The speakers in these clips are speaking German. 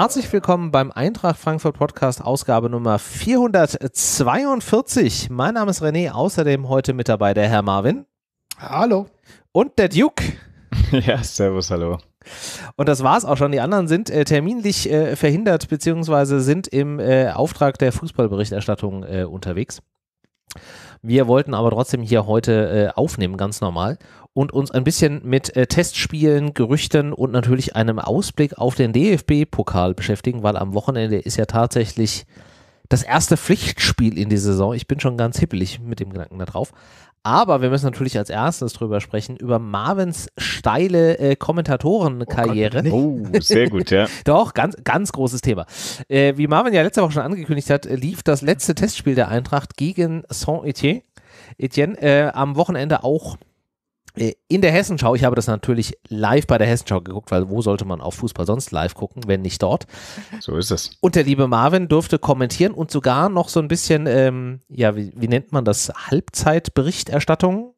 Herzlich willkommen beim Eintracht Frankfurt Podcast, Ausgabe Nummer 442. Mein Name ist René, außerdem heute mit dabei der Herr Marvin. Hallo. Und der Duke. Ja, servus, hallo. Und das war's auch schon. Die anderen sind äh, terminlich äh, verhindert, beziehungsweise sind im äh, Auftrag der Fußballberichterstattung äh, unterwegs. Wir wollten aber trotzdem hier heute äh, aufnehmen, ganz normal, und uns ein bisschen mit äh, Testspielen, Gerüchten und natürlich einem Ausblick auf den DFB-Pokal beschäftigen, weil am Wochenende ist ja tatsächlich das erste Pflichtspiel in die Saison. Ich bin schon ganz hippelig mit dem Gedanken da drauf. Aber wir müssen natürlich als erstes drüber sprechen, über Marvins steile äh, Kommentatorenkarriere. Oh, oh, sehr gut, ja. Doch, ganz, ganz großes Thema. Äh, wie Marvin ja letzte Woche schon angekündigt hat, lief das letzte Testspiel der Eintracht gegen saint étienne Etienne, äh, am Wochenende auch äh, in der Hessenschau, ich habe das natürlich live bei der Hessenschau geguckt, weil wo sollte man auf Fußball sonst live gucken, wenn nicht dort? So ist es. Und der liebe Marvin durfte kommentieren und sogar noch so ein bisschen, ähm, ja, wie, wie, nennt man das, Halbzeitberichterstattung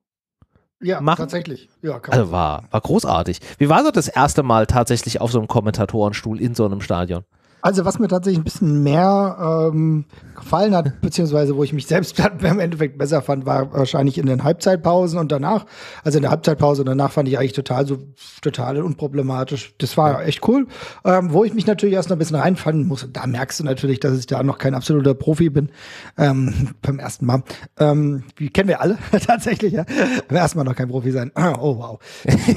ja, machen. tatsächlich. Ja, also war, war großartig. Wie war so das erste Mal tatsächlich auf so einem Kommentatorenstuhl in so einem Stadion? Also was mir tatsächlich ein bisschen mehr ähm, gefallen hat, beziehungsweise wo ich mich selbst im Endeffekt besser fand, war wahrscheinlich in den Halbzeitpausen und danach. Also in der Halbzeitpause und danach fand ich eigentlich total so total unproblematisch. Das war echt cool. Ähm, wo ich mich natürlich erst noch ein bisschen reinfallen muss, da merkst du natürlich, dass ich da noch kein absoluter Profi bin. Ähm, beim ersten Mal. Ähm, kennen wir alle tatsächlich, ja. Beim ersten Mal noch kein Profi sein. Oh, wow.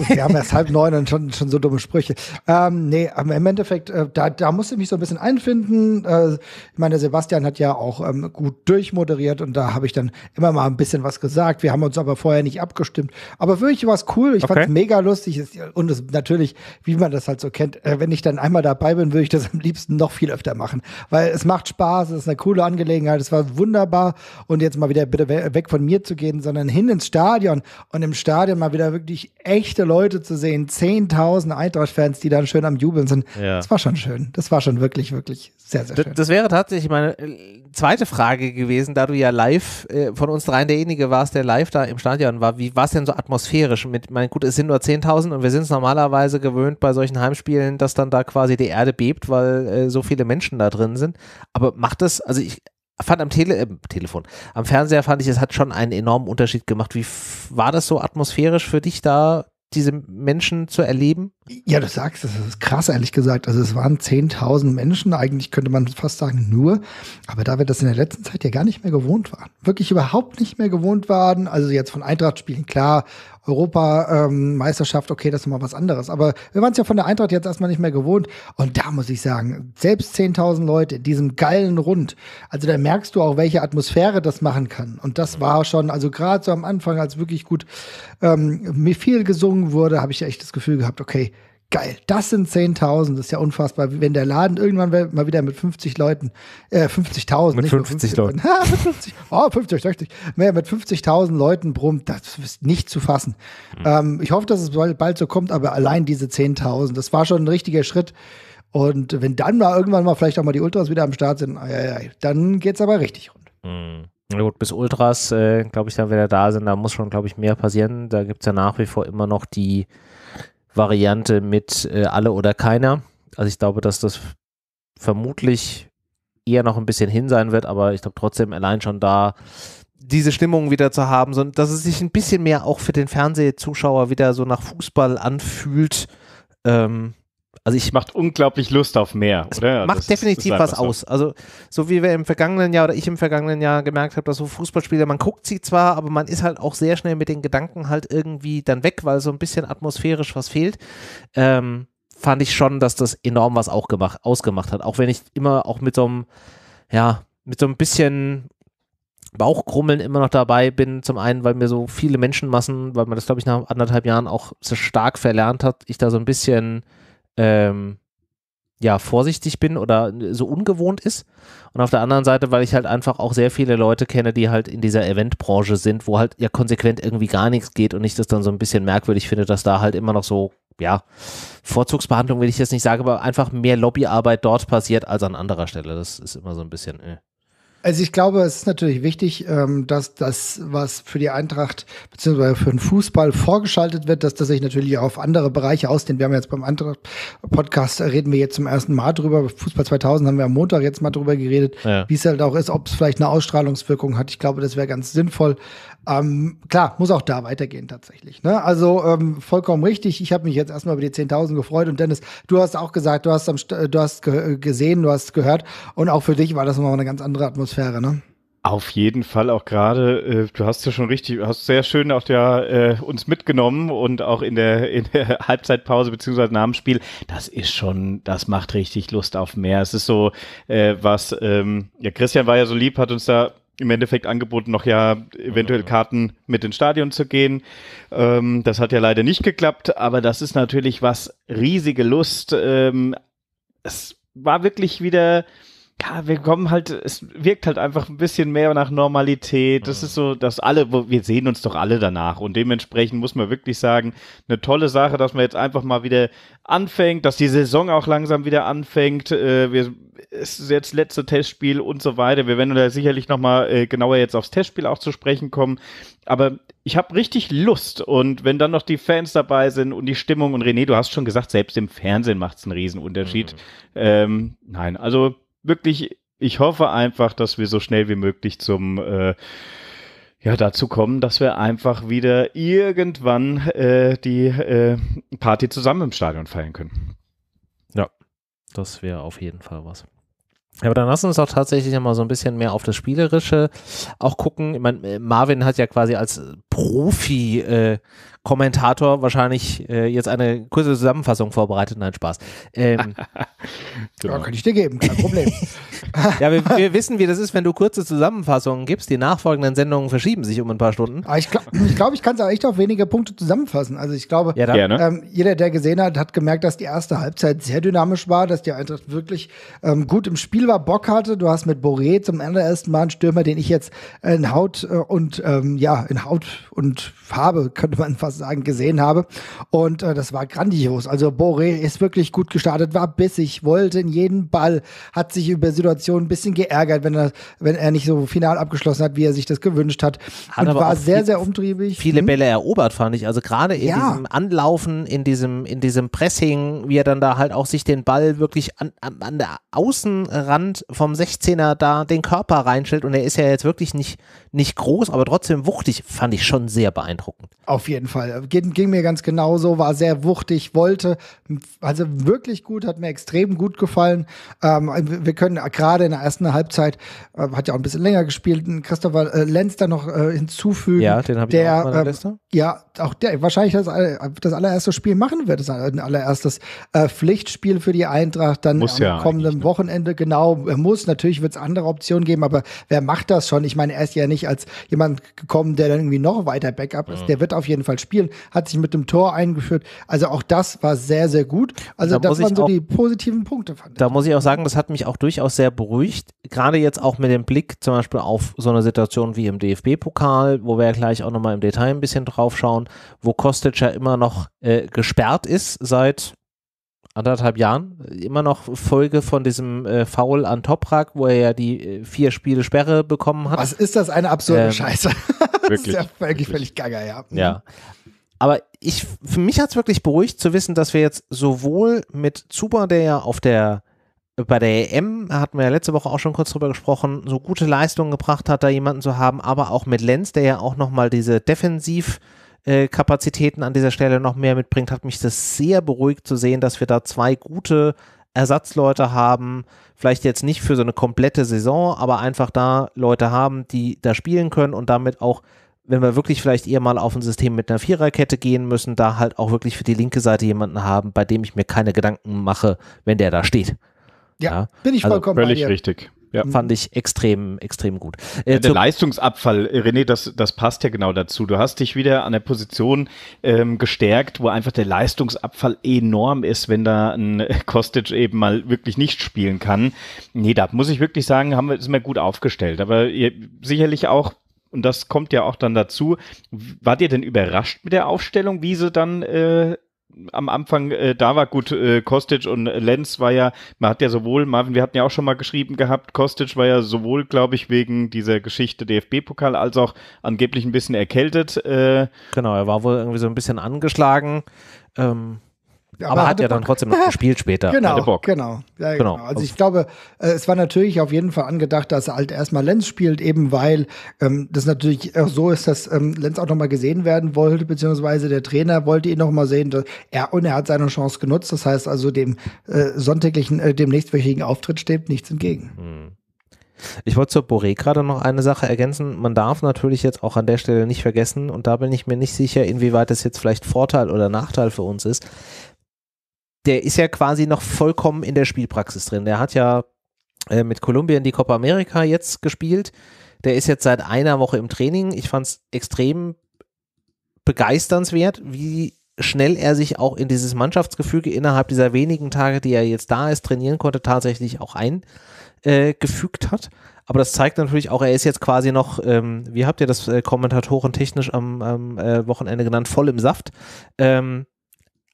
wir haben erst halb neun und schon, schon so dumme Sprüche. Ähm, nee, im Endeffekt, äh, da, da musste ich mich so so ein bisschen einfinden. Äh, ich meine, Sebastian hat ja auch ähm, gut durchmoderiert und da habe ich dann immer mal ein bisschen was gesagt. Wir haben uns aber vorher nicht abgestimmt. Aber wirklich war es cool. Ich okay. fand es mega lustig. Und es, natürlich, wie man das halt so kennt, äh, wenn ich dann einmal dabei bin, würde ich das am liebsten noch viel öfter machen. Weil es macht Spaß, es ist eine coole Angelegenheit, es war wunderbar. Und jetzt mal wieder bitte weg von mir zu gehen, sondern hin ins Stadion und im Stadion mal wieder wirklich echte Leute zu sehen. 10.000 Eintracht-Fans, die dann schön am Jubeln sind. Ja. Das war schon schön. Das war schon wirklich wirklich, wirklich sehr, sehr schön. Das, das wäre tatsächlich meine äh, zweite Frage gewesen, da du ja live äh, von uns dreien derjenige warst, der live da im Stadion war. Wie war es denn so atmosphärisch? Mit, mein gut, es sind nur 10.000 und wir sind es normalerweise gewöhnt bei solchen Heimspielen, dass dann da quasi die Erde bebt, weil äh, so viele Menschen da drin sind. Aber macht das, also ich fand am Tele äh, Telefon, am Fernseher fand ich, es hat schon einen enormen Unterschied gemacht. Wie war das so atmosphärisch für dich da, diese Menschen zu erleben? Ja, du sagst, das ist krass, ehrlich gesagt. Also es waren 10.000 Menschen, eigentlich könnte man fast sagen nur, aber da wir das in der letzten Zeit ja gar nicht mehr gewohnt waren, wirklich überhaupt nicht mehr gewohnt waren, also jetzt von Eintracht spielen, klar, Europameisterschaft, ähm, okay, das ist mal was anderes. Aber wir waren es ja von der Eintracht jetzt erstmal nicht mehr gewohnt. Und da muss ich sagen, selbst 10.000 Leute in diesem geilen Rund, also da merkst du auch, welche Atmosphäre das machen kann. Und das war schon, also gerade so am Anfang, als wirklich gut ähm, mir viel gesungen wurde, habe ich echt das Gefühl gehabt, okay, geil. Das sind 10.000, das ist ja unfassbar. Wenn der Laden irgendwann mal wieder mit 50 Leuten, äh, 50.000. Mit 50, 50 Leuten. Ha, ah, mit 50, oh, 50, 60. Mehr, mit 50.000 Leuten brummt, das ist nicht zu fassen. Mhm. Ähm, ich hoffe, dass es bald, bald so kommt, aber allein diese 10.000, das war schon ein richtiger Schritt. Und wenn dann mal irgendwann mal vielleicht auch mal die Ultras wieder am Start sind, ai, ai, ai, dann geht's aber richtig rund. Mhm. Na gut, bis Ultras, äh, glaube ich, dann wieder da sind, da muss schon, glaube ich, mehr passieren. Da gibt es ja nach wie vor immer noch die Variante mit äh, alle oder keiner. Also ich glaube, dass das vermutlich eher noch ein bisschen hin sein wird, aber ich glaube trotzdem allein schon da diese Stimmung wieder zu haben, sondern dass es sich ein bisschen mehr auch für den Fernsehzuschauer wieder so nach Fußball anfühlt. Ähm, also ich macht unglaublich Lust auf mehr, es oder? Macht das also definitiv halt was so. aus. Also so wie wir im vergangenen Jahr oder ich im vergangenen Jahr gemerkt habe, dass so Fußballspiele, man guckt sie zwar, aber man ist halt auch sehr schnell mit den Gedanken halt irgendwie dann weg, weil so ein bisschen atmosphärisch was fehlt. Ähm, fand ich schon, dass das enorm was auch gemacht, ausgemacht hat. Auch wenn ich immer auch mit so einem, ja, mit so ein bisschen Bauchkrummeln immer noch dabei bin. Zum einen, weil mir so viele Menschenmassen, weil man das, glaube ich, nach anderthalb Jahren auch so stark verlernt hat, ich da so ein bisschen ähm, ja, vorsichtig bin oder so ungewohnt ist. Und auf der anderen Seite, weil ich halt einfach auch sehr viele Leute kenne, die halt in dieser Eventbranche sind, wo halt ja konsequent irgendwie gar nichts geht und ich das dann so ein bisschen merkwürdig finde, dass da halt immer noch so, ja, Vorzugsbehandlung will ich jetzt nicht sagen, aber einfach mehr Lobbyarbeit dort passiert als an anderer Stelle. Das ist immer so ein bisschen. Äh. Also ich glaube, es ist natürlich wichtig, ähm, dass das, was für die Eintracht beziehungsweise für den Fußball vorgeschaltet wird, dass das sich natürlich auch auf andere Bereiche ausdehnt. Wir haben jetzt beim anderen Podcast, äh, reden wir jetzt zum ersten Mal drüber, Fußball 2000 haben wir am Montag jetzt mal drüber geredet, ja. wie es halt auch ist, ob es vielleicht eine Ausstrahlungswirkung hat. Ich glaube, das wäre ganz sinnvoll. Ähm, klar, muss auch da weitergehen tatsächlich. Ne? Also ähm, vollkommen richtig. Ich habe mich jetzt erstmal über die 10.000 gefreut. Und Dennis, du hast auch gesagt, du hast, am, äh, du hast ge äh, gesehen, du hast gehört. Und auch für dich war das nochmal eine ganz andere Atmosphäre. Ne? Auf jeden Fall auch gerade, äh, du hast ja schon richtig, hast sehr schön auch der, äh, uns mitgenommen und auch in der, in der Halbzeitpause beziehungsweise Namensspiel. das ist schon, das macht richtig Lust auf mehr. Es ist so, äh, was, ähm, ja, Christian war ja so lieb, hat uns da im Endeffekt angeboten, noch ja eventuell Karten mit ins Stadion zu gehen. Ähm, das hat ja leider nicht geklappt, aber das ist natürlich was riesige Lust. Ähm, es war wirklich wieder ja, wir kommen halt, es wirkt halt einfach ein bisschen mehr nach Normalität. Das mhm. ist so, dass alle, wir sehen uns doch alle danach. Und dementsprechend muss man wirklich sagen, eine tolle Sache, dass man jetzt einfach mal wieder anfängt, dass die Saison auch langsam wieder anfängt. Äh, wir, es ist jetzt letzte Testspiel und so weiter. Wir werden da sicherlich nochmal äh, genauer jetzt aufs Testspiel auch zu sprechen kommen. Aber ich habe richtig Lust. Und wenn dann noch die Fans dabei sind und die Stimmung und René, du hast schon gesagt, selbst im Fernsehen macht es einen Riesenunterschied. Mhm. Ähm, nein, also wirklich, ich hoffe einfach, dass wir so schnell wie möglich zum äh, ja, dazu kommen, dass wir einfach wieder irgendwann äh, die äh, Party zusammen im Stadion feiern können. Ja, das wäre auf jeden Fall was. Ja, Aber dann lass uns doch tatsächlich mal so ein bisschen mehr auf das Spielerische auch gucken. Ich meine, äh, Marvin hat ja quasi als Profi äh, Kommentator wahrscheinlich äh, jetzt eine kurze Zusammenfassung vorbereitet. Nein, Spaß. Ähm, genau. Ja, kann ich dir geben, kein Problem. ja, wir, wir, wissen, wie das ist, wenn du kurze Zusammenfassungen gibst. Die nachfolgenden Sendungen verschieben sich um ein paar Stunden. Aber ich glaube, ich, glaub, ich kann es auch echt auf wenige Punkte zusammenfassen. Also ich glaube, ja, ähm, jeder, der gesehen hat, hat gemerkt, dass die erste Halbzeit sehr dynamisch war, dass die Eintracht wirklich ähm, gut im Spiel war, Bock hatte. Du hast mit Boré zum allerersten Mal einen Stürmer, den ich jetzt äh, in Haut äh, und ähm, ja, in Haut und Farbe, könnte man fast sagen, gesehen habe. Und äh, das war grandios. Also Boré ist wirklich gut gestartet, war bissig, wollte in jeden Ball, hat sich über Situationen ein bisschen geärgert, wenn er, wenn er nicht so final abgeschlossen hat, wie er sich das gewünscht hat. Hat und war sehr, sehr umtriebig. Viele hm? Bälle erobert, fand ich. Also gerade in ja. diesem Anlaufen, in diesem, in diesem Pressing, wie er dann da halt auch sich den Ball wirklich an, an, an der Außenrand vom 16er da den Körper reinstellt. Und er ist ja jetzt wirklich nicht, nicht groß, aber trotzdem wuchtig, fand ich schon sehr beeindruckend. Auf jeden Fall. Fall. Ging, ging mir ganz genauso, war sehr wuchtig, wollte, also wirklich gut, hat mir extrem gut gefallen. Ähm, wir können gerade in der ersten Halbzeit, äh, hat ja auch ein bisschen länger gespielt, Christopher äh, Lenz da noch äh, hinzufügen. Ja, den habe ich der, auch meiner ähm, Ja, auch der wahrscheinlich das, das allererste Spiel machen wird, das allererstes äh, Pflichtspiel für die Eintracht dann muss am ja kommenden ne? Wochenende. Ne? Genau, äh, muss. Natürlich wird es andere Optionen geben, aber wer macht das schon? Ich meine, er ist ja nicht als jemand gekommen, der dann irgendwie noch weiter Backup ist. Ja. Der wird auf jeden Fall spielen, hat sich mit dem Tor eingeführt. Also auch das war sehr, sehr gut. Also da das waren so auch, die positiven Punkte. Fand da muss ich auch sagen, das hat mich auch durchaus sehr beruhigt. Gerade jetzt auch mit dem Blick zum Beispiel auf so eine Situation wie im DFB-Pokal, wo wir ja gleich auch nochmal im Detail ein bisschen drauf schauen. Jahren, wo Kostic ja immer noch äh, gesperrt ist seit anderthalb Jahren. Immer noch Folge von diesem äh, Foul an Toprak, wo er ja die äh, vier Spiele Sperre bekommen hat. Was ist das? Eine absurde ähm, Scheiße. Wirklich, das ist ja völlig, wirklich. völlig gaga, ja. Mhm. Ja. Aber ich, für mich hat es wirklich beruhigt zu wissen, dass wir jetzt sowohl mit Zuba, der ja auf der bei der EM hatten wir ja letzte Woche auch schon kurz drüber gesprochen, so gute Leistungen gebracht hat, da jemanden zu haben, aber auch mit Lenz, der ja auch nochmal diese defensiv äh, Kapazitäten an dieser Stelle noch mehr mitbringt, hat mich das sehr beruhigt zu sehen, dass wir da zwei gute Ersatzleute haben, vielleicht jetzt nicht für so eine komplette Saison, aber einfach da Leute haben, die da spielen können und damit auch, wenn wir wirklich vielleicht eher mal auf ein System mit einer Viererkette gehen müssen, da halt auch wirklich für die linke Seite jemanden haben, bei dem ich mir keine Gedanken mache, wenn der da steht. Ja, ja? bin ich also vollkommen völlig richtig. Ja. Fand ich extrem, extrem gut. Äh, der Leistungsabfall, René, das, das passt ja genau dazu. Du hast dich wieder an der Position ähm, gestärkt, wo einfach der Leistungsabfall enorm ist, wenn da ein Kostic eben mal wirklich nicht spielen kann. Nee, da muss ich wirklich sagen, haben wir, sind wir gut aufgestellt. Aber ihr, sicherlich auch und das kommt ja auch dann dazu. Wart ihr denn überrascht mit der Aufstellung, wie sie dann äh, am Anfang äh, da war gut, äh, Kostic und Lenz war ja, man hat ja sowohl, Marvin, wir hatten ja auch schon mal geschrieben gehabt, Kostic war ja sowohl, glaube ich, wegen dieser Geschichte DFB-Pokal als auch angeblich ein bisschen erkältet. Äh. Genau, er war wohl irgendwie so ein bisschen angeschlagen. Ähm, aber, aber hat ja dann trotzdem noch gespielt später. Genau, genau. Ja, genau. genau. Also ich glaube, äh, es war natürlich auf jeden Fall angedacht, dass er halt erstmal Lenz spielt, eben weil ähm, das natürlich auch so ist, dass ähm, Lenz auch nochmal gesehen werden wollte, beziehungsweise der Trainer wollte ihn nochmal sehen. Er, und er hat seine Chance genutzt. Das heißt also, dem äh, sonntäglichen, äh, dem nächstwöchigen Auftritt steht nichts entgegen. Hm. Ich wollte zur Boré gerade noch eine Sache ergänzen. Man darf natürlich jetzt auch an der Stelle nicht vergessen, und da bin ich mir nicht sicher, inwieweit das jetzt vielleicht Vorteil oder Nachteil für uns ist, der ist ja quasi noch vollkommen in der Spielpraxis drin. Der hat ja äh, mit Kolumbien die Copa America jetzt gespielt. Der ist jetzt seit einer Woche im Training. Ich fand es extrem begeisternswert, wie schnell er sich auch in dieses Mannschaftsgefüge innerhalb dieser wenigen Tage, die er jetzt da ist, trainieren konnte, tatsächlich auch eingefügt äh, hat. Aber das zeigt natürlich auch, er ist jetzt quasi noch, ähm, wie habt ihr das äh, Kommentatoren technisch am, am äh, Wochenende genannt, voll im Saft. Ähm,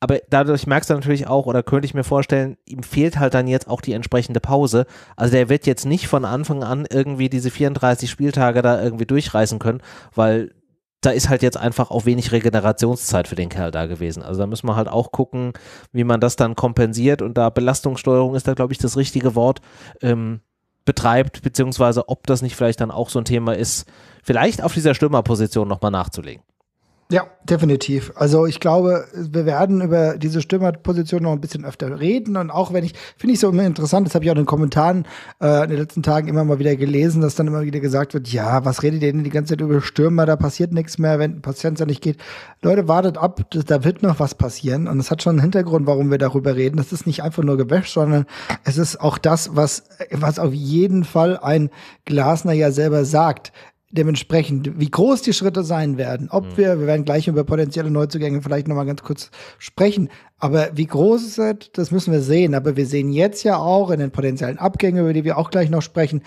aber dadurch merkst du natürlich auch, oder könnte ich mir vorstellen, ihm fehlt halt dann jetzt auch die entsprechende Pause. Also der wird jetzt nicht von Anfang an irgendwie diese 34 Spieltage da irgendwie durchreißen können, weil da ist halt jetzt einfach auch wenig Regenerationszeit für den Kerl da gewesen. Also da müssen wir halt auch gucken, wie man das dann kompensiert und da Belastungssteuerung ist da, glaube ich, das richtige Wort. Ähm, betreibt, beziehungsweise ob das nicht vielleicht dann auch so ein Thema ist, vielleicht auf dieser Stürmerposition nochmal nachzulegen. Ja, definitiv. Also ich glaube, wir werden über diese Stürmerposition noch ein bisschen öfter reden. Und auch wenn ich, finde ich so immer interessant, das habe ich auch in den Kommentaren äh, in den letzten Tagen immer mal wieder gelesen, dass dann immer wieder gesagt wird, ja, was redet ihr denn die ganze Zeit über Stürmer, da passiert nichts mehr, wenn ein Patient da nicht geht. Leute, wartet ab, da wird noch was passieren. Und es hat schon einen Hintergrund, warum wir darüber reden. Das ist nicht einfach nur Gewäsch, sondern es ist auch das, was, was auf jeden Fall ein Glasner ja selber sagt dementsprechend, wie groß die Schritte sein werden, ob hm. wir, wir werden gleich über potenzielle Neuzugänge vielleicht nochmal ganz kurz sprechen, aber wie groß es wird, das müssen wir sehen. Aber wir sehen jetzt ja auch in den potenziellen Abgängen, über die wir auch gleich noch sprechen,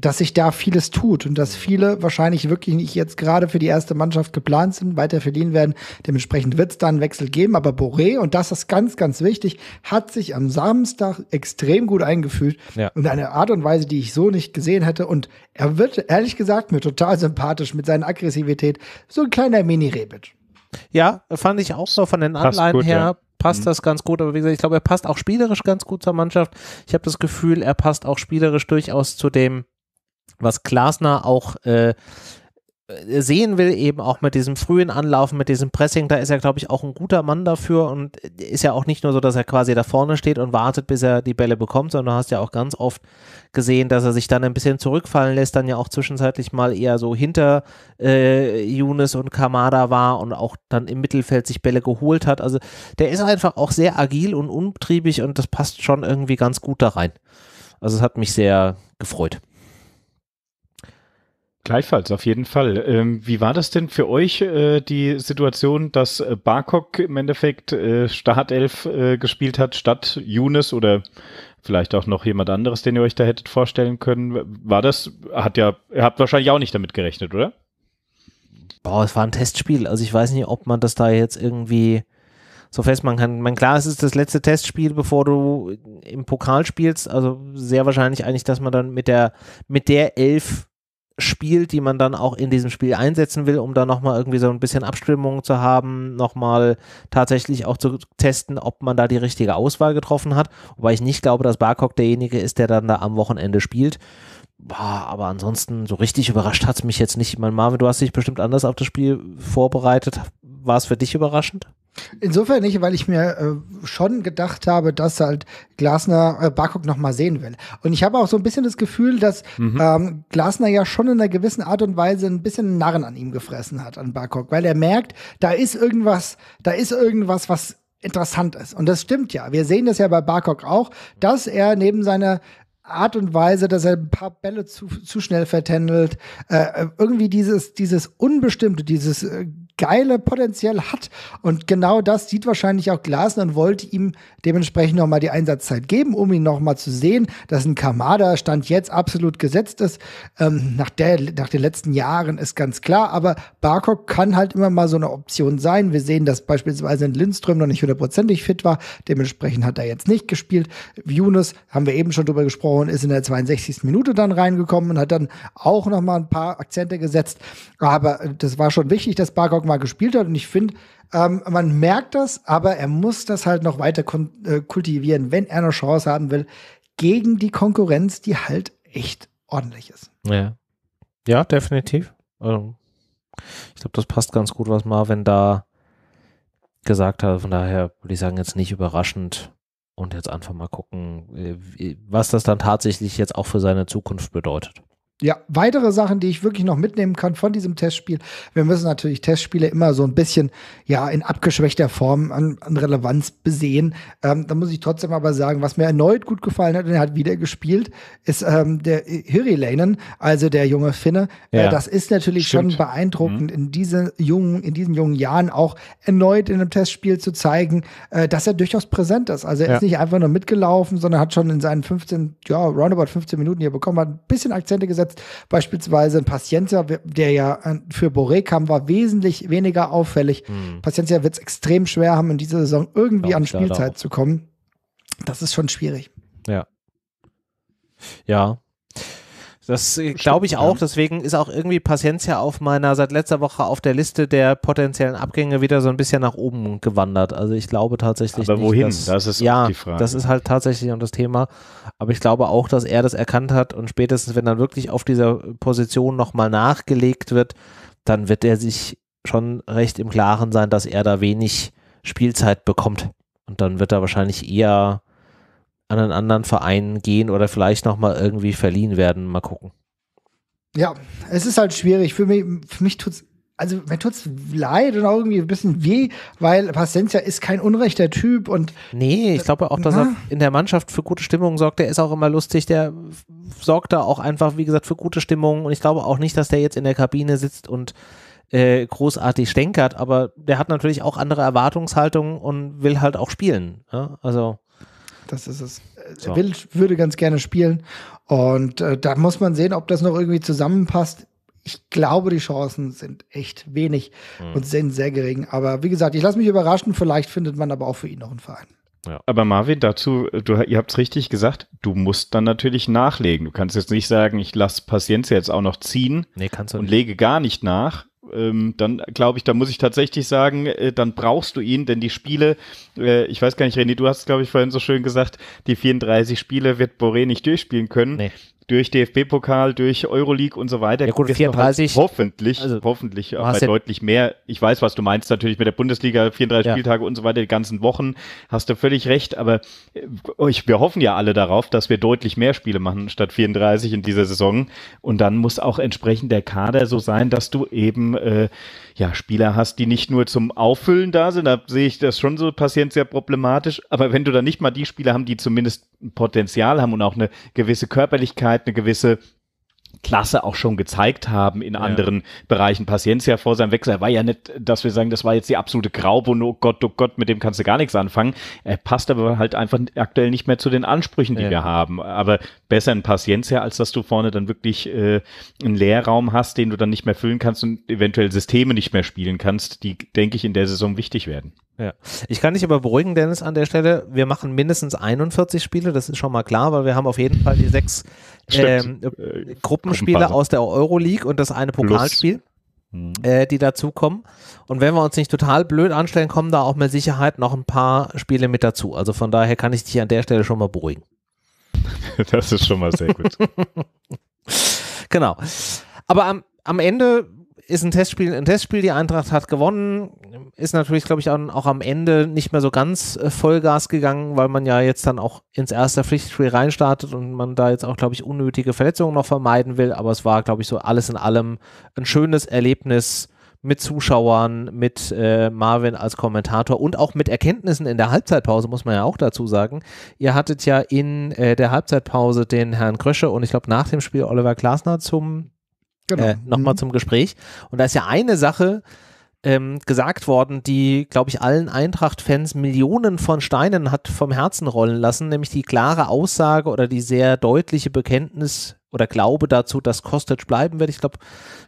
dass sich da vieles tut und dass viele wahrscheinlich wirklich nicht jetzt gerade für die erste Mannschaft geplant sind, weiter verliehen werden. Dementsprechend wird es da einen Wechsel geben. Aber Boré, und das ist ganz, ganz wichtig, hat sich am Samstag extrem gut eingefühlt ja. und eine Art und Weise, die ich so nicht gesehen hätte. Und er wird ehrlich gesagt mir total sympathisch mit seiner Aggressivität. So ein kleiner Mini-Rebic. Ja, fand ich auch so von den Anleihen her. Ja passt mhm. das ganz gut. Aber wie gesagt, ich glaube, er passt auch spielerisch ganz gut zur Mannschaft. Ich habe das Gefühl, er passt auch spielerisch durchaus zu dem was Glasner auch äh, sehen will, eben auch mit diesem frühen Anlaufen, mit diesem Pressing, da ist er, glaube ich, auch ein guter Mann dafür und ist ja auch nicht nur so, dass er quasi da vorne steht und wartet, bis er die Bälle bekommt, sondern du hast ja auch ganz oft gesehen, dass er sich dann ein bisschen zurückfallen lässt, dann ja auch zwischenzeitlich mal eher so hinter äh, Younes und Kamada war und auch dann im Mittelfeld sich Bälle geholt hat. Also der ist einfach auch sehr agil und umtriebig und das passt schon irgendwie ganz gut da rein. Also es hat mich sehr gefreut. Gleichfalls, auf jeden Fall. Ähm, wie war das denn für euch, äh, die Situation, dass äh, Barkok im Endeffekt äh, Startelf äh, gespielt hat, statt Younes oder vielleicht auch noch jemand anderes, den ihr euch da hättet vorstellen können? War das, hat ja, ihr habt wahrscheinlich auch nicht damit gerechnet, oder? Boah, es war ein Testspiel. Also ich weiß nicht, ob man das da jetzt irgendwie so festmachen kann. Mein klar, es ist das letzte Testspiel, bevor du im Pokal spielst. Also sehr wahrscheinlich eigentlich, dass man dann mit der, mit der Elf spielt, die man dann auch in diesem Spiel einsetzen will, um da nochmal irgendwie so ein bisschen Abstimmung zu haben, nochmal tatsächlich auch zu testen, ob man da die richtige Auswahl getroffen hat. Wobei ich nicht glaube, dass Barcock derjenige ist, der dann da am Wochenende spielt. Boah, aber ansonsten, so richtig überrascht hat es mich jetzt nicht. Ich meine, Marvin, du hast dich bestimmt anders auf das Spiel vorbereitet. War es für dich überraschend? Insofern nicht, weil ich mir äh, schon gedacht habe, dass halt Glasner äh, Barkok noch sehen will. Und ich habe auch so ein bisschen das Gefühl, dass mhm. ähm, Glasner ja schon in einer gewissen Art und Weise ein bisschen Narren an ihm gefressen hat, an Barcock, weil er merkt, da ist irgendwas, da ist irgendwas, was interessant ist. Und das stimmt ja. Wir sehen das ja bei Barcock auch, dass er neben seiner Art und Weise, dass er ein paar Bälle zu, zu schnell vertändelt, äh, irgendwie dieses, dieses Unbestimmte, dieses äh, geile Potenzial hat. Und genau das sieht wahrscheinlich auch Glasner und wollte ihm dementsprechend nochmal die Einsatzzeit geben, um ihn nochmal zu sehen, dass ein Kamada Stand jetzt absolut gesetzt ist. Ähm, nach, der, nach den letzten Jahren ist ganz klar, aber Barcock kann halt immer mal so eine Option sein. Wir sehen, dass beispielsweise in Lindström noch nicht hundertprozentig fit war. Dementsprechend hat er jetzt nicht gespielt. Yunus haben wir eben schon drüber gesprochen und ist in der 62. Minute dann reingekommen und hat dann auch nochmal ein paar Akzente gesetzt. Aber das war schon wichtig, dass Barkok mal gespielt hat und ich finde, ähm, man merkt das, aber er muss das halt noch weiter äh, kultivieren, wenn er eine Chance haben will, gegen die Konkurrenz, die halt echt ordentlich ist. Ja, ja definitiv. Also, ich glaube, das passt ganz gut, was Marvin da gesagt hat. Von daher würde ich sagen, jetzt nicht überraschend und jetzt einfach mal gucken, äh, was das dann tatsächlich jetzt auch für seine Zukunft bedeutet. Ja, weitere Sachen, die ich wirklich noch mitnehmen kann von diesem Testspiel. Wir müssen natürlich Testspiele immer so ein bisschen, ja, in abgeschwächter Form an, an Relevanz besehen. Ähm, da muss ich trotzdem aber sagen, was mir erneut gut gefallen hat, und er hat wieder gespielt, ist ähm, der Hyrilänen, also der junge Finne. Äh, ja. Äh, das ist natürlich Stimmt. schon beeindruckend, mhm. in, diese jungen, in diesen jungen Jahren auch erneut in einem Testspiel zu zeigen, äh, dass er durchaus präsent ist. Also er ja. ist nicht einfach nur mitgelaufen, sondern hat schon in seinen 15, ja, roundabout 15 Minuten, hier bekommen hat, ein bisschen Akzente gesetzt eingesetzt. Beispielsweise ein Paciencia, der ja für Boré kam, war wesentlich weniger auffällig. Mhm. Paciencia wird es extrem schwer haben, in dieser Saison irgendwie Glaub an Spielzeit zu kommen. Das ist schon schwierig. Ja. Ja, das äh, glaube ich auch. Deswegen ist auch irgendwie Paciencia auf meiner seit letzter Woche auf der Liste der potenziellen Abgänge wieder so ein bisschen nach oben gewandert. Also ich glaube tatsächlich. Aber nicht, wohin? Dass, das ist ja, die Frage. Das ist halt tatsächlich auch das Thema. Aber ich glaube auch, dass er das erkannt hat und spätestens, wenn dann wirklich auf dieser Position nochmal nachgelegt wird, dann wird er sich schon recht im Klaren sein, dass er da wenig Spielzeit bekommt. Und dann wird er wahrscheinlich eher an einen anderen Verein gehen oder vielleicht nochmal irgendwie verliehen werden. Mal gucken. Ja, es ist halt schwierig. Für mich, für mich tut's, also mir tut's leid und auch irgendwie ein bisschen weh, weil Pacencia ist kein unrechter Typ und. Nee, ich äh, glaube auch, dass na? er in der Mannschaft für gute Stimmung sorgt. Der ist auch immer lustig. Der sorgt da auch einfach, wie gesagt, für gute Stimmung. Und ich glaube auch nicht, dass der jetzt in der Kabine sitzt und äh, großartig stänkert, aber der hat natürlich auch andere Erwartungshaltungen und will halt auch spielen. Ja? Ne? Also das ist es. So. Er will, würde ganz gerne spielen. Und äh, da muss man sehen, ob das noch irgendwie zusammenpasst. Ich glaube, die Chancen sind echt wenig mhm. und sind sehr gering. Aber wie gesagt, ich lasse mich überraschen. Vielleicht findet man aber auch für ihn noch einen Verein. Ja. Aber Marvin, dazu, du, ihr habt es richtig gesagt, du musst dann natürlich nachlegen. Du kannst jetzt nicht sagen, ich lasse Paciencia jetzt auch noch ziehen nee, und lege gar nicht nach, ähm, dann glaube ich, da muss ich tatsächlich sagen, äh, dann brauchst du ihn, denn die Spiele, äh, ich weiß gar nicht, René, du hast glaube ich vorhin so schön gesagt, die 34 Spiele wird Boré nicht durchspielen können. Nee durch DFB-Pokal, durch Euroleague und so weiter. Ja gut, 34. Halt hoffentlich, also, hoffentlich, aber ja deutlich mehr. Ich weiß, was du meinst, natürlich mit der Bundesliga, 34 ja. Spieltage und so weiter, die ganzen Wochen. Hast du völlig recht, aber äh, ich, wir hoffen ja alle darauf, dass wir deutlich mehr Spiele machen statt 34 in dieser Saison. Und dann muss auch entsprechend der Kader so sein, dass du eben äh, ja, Spieler hast, die nicht nur zum Auffüllen da sind, da sehe ich das schon so Patient sehr problematisch, aber wenn du dann nicht mal die Spieler haben, die zumindest ein Potenzial haben und auch eine gewisse Körperlichkeit, eine gewisse Klasse auch schon gezeigt haben in ja. anderen Bereichen. Paciencia vor seinem Wechsel, er war ja nicht, dass wir sagen, das war jetzt die absolute Graubone, oh Gott, oh Gott, mit dem kannst du gar nichts anfangen. Er passt aber halt einfach aktuell nicht mehr zu den Ansprüchen, die ja. wir haben. Aber besser ein Paciencia, als dass du vorne dann wirklich äh, einen Leerraum hast, den du dann nicht mehr füllen kannst und eventuell Systeme nicht mehr spielen kannst, die, denke ich, in der Saison wichtig werden. Ja. Ich kann dich aber beruhigen, Dennis, an der Stelle. Wir machen mindestens 41 Spiele, das ist schon mal klar, weil wir haben auf jeden Fall die sechs ähm, äh, Gruppenspiele aus der Euroleague und das eine Pokalspiel, mhm. äh, die dazukommen. Und wenn wir uns nicht total blöd anstellen, kommen da auch mit Sicherheit noch ein paar Spiele mit dazu. Also von daher kann ich dich an der Stelle schon mal beruhigen. das ist schon mal sehr gut. genau. Aber am, am Ende ist ein Testspiel, ein Testspiel. Die Eintracht hat gewonnen, ist natürlich, glaube ich, auch, am Ende nicht mehr so ganz äh, Vollgas gegangen, weil man ja jetzt dann auch ins erste Pflichtspiel reinstartet und man da jetzt auch, glaube ich, unnötige Verletzungen noch vermeiden will. Aber es war, glaube ich, so alles in allem ein schönes Erlebnis mit Zuschauern, mit äh, Marvin als Kommentator und auch mit Erkenntnissen in der Halbzeitpause, muss man ja auch dazu sagen. Ihr hattet ja in äh, der Halbzeitpause den Herrn Krösche und ich glaube nach dem Spiel Oliver Glasner zum Genau. Äh, Nochmal mhm. zum Gespräch. Und da ist ja eine Sache ähm, gesagt worden, die, glaube ich, allen Eintracht-Fans Millionen von Steinen hat vom Herzen rollen lassen, nämlich die klare Aussage oder die sehr deutliche Bekenntnis oder Glaube dazu, dass Kostic bleiben wird. Ich glaube,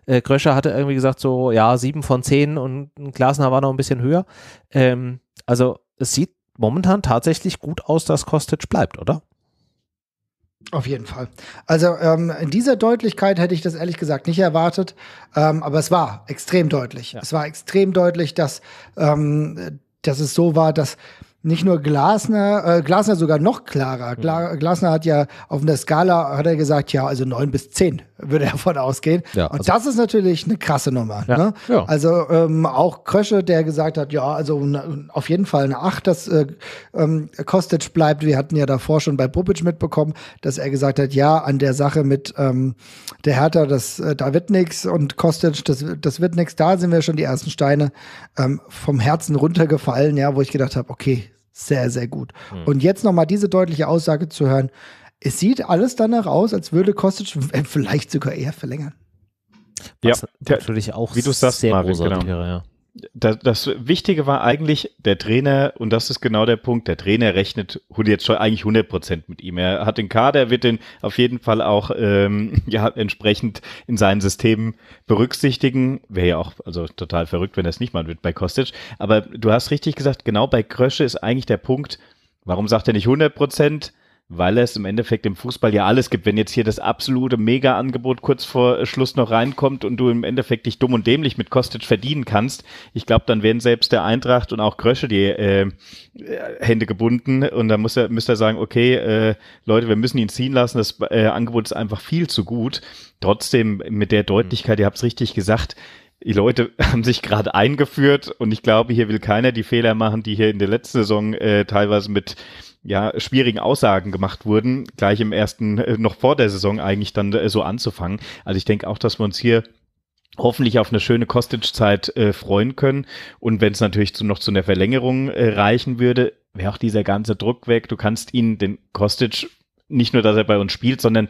äh, Gröscher hatte irgendwie gesagt, so, ja, sieben von zehn und Glasner war noch ein bisschen höher. Ähm, also, es sieht momentan tatsächlich gut aus, dass Kostic bleibt, oder? Auf jeden Fall. Also ähm, in dieser Deutlichkeit hätte ich das ehrlich gesagt nicht erwartet, ähm, aber es war extrem deutlich. Ja. Es war extrem deutlich, dass, ähm, äh, dass es so war, dass nicht nur Glasner, äh, Glasner sogar noch klarer. Klar, mhm. Glasner hat ja auf einer Skala hat er gesagt, ja, also neun bis zehn würde er von ausgehen. Ja, und also das ist natürlich eine krasse Nummer. Ja, ne? ja. Also ähm, auch Krösche, der gesagt hat, ja, also ne, auf jeden Fall eine acht, dass äh, ähm, Kostic bleibt. Wir hatten ja davor schon bei Bubic mitbekommen, dass er gesagt hat, ja, an der Sache mit ähm, der Hertha, das, äh, da wird nichts und Kostic, das, das wird nichts. Da sind wir schon die ersten Steine ähm, vom Herzen runtergefallen, ja, wo ich gedacht habe, okay, sehr, sehr gut. Mhm. Und jetzt nochmal diese deutliche Aussage zu hören. Es sieht alles danach aus, als würde Kostic vielleicht sogar eher verlängern. Ja, natürlich auch wie du sagst, sehr Marvin, großartig genau. wäre, ja das, das Wichtige war eigentlich, der Trainer, und das ist genau der Punkt, der Trainer rechnet jetzt schon eigentlich 100 Prozent mit ihm. Er hat den Kader, wird den auf jeden Fall auch ähm, ja, entsprechend in seinen Systemen berücksichtigen. Wäre ja auch also total verrückt, wenn das nicht mal wird bei Kostic. Aber du hast richtig gesagt, genau bei Krösche ist eigentlich der Punkt, warum sagt er nicht 100 Prozent? weil es im Endeffekt im Fußball ja alles gibt. Wenn jetzt hier das absolute Mega-Angebot kurz vor Schluss noch reinkommt und du im Endeffekt dich dumm und dämlich mit Kostic verdienen kannst, ich glaube, dann werden selbst der Eintracht und auch Grösche die äh, Hände gebunden und dann muss er, müsste er sagen, okay, äh, Leute, wir müssen ihn ziehen lassen, das äh, Angebot ist einfach viel zu gut. Trotzdem mit der Deutlichkeit, ihr habt es richtig gesagt, die Leute haben sich gerade eingeführt und ich glaube, hier will keiner die Fehler machen, die hier in der letzten Saison äh, teilweise mit ja, schwierigen Aussagen gemacht wurden, gleich im ersten, äh, noch vor der Saison eigentlich dann äh, so anzufangen. Also ich denke auch, dass wir uns hier hoffentlich auf eine schöne Kostic-Zeit äh, freuen können. Und wenn es natürlich zu, noch zu einer Verlängerung äh, reichen würde, wäre auch dieser ganze Druck weg. Du kannst ihn, den Kostic, nicht nur, dass er bei uns spielt, sondern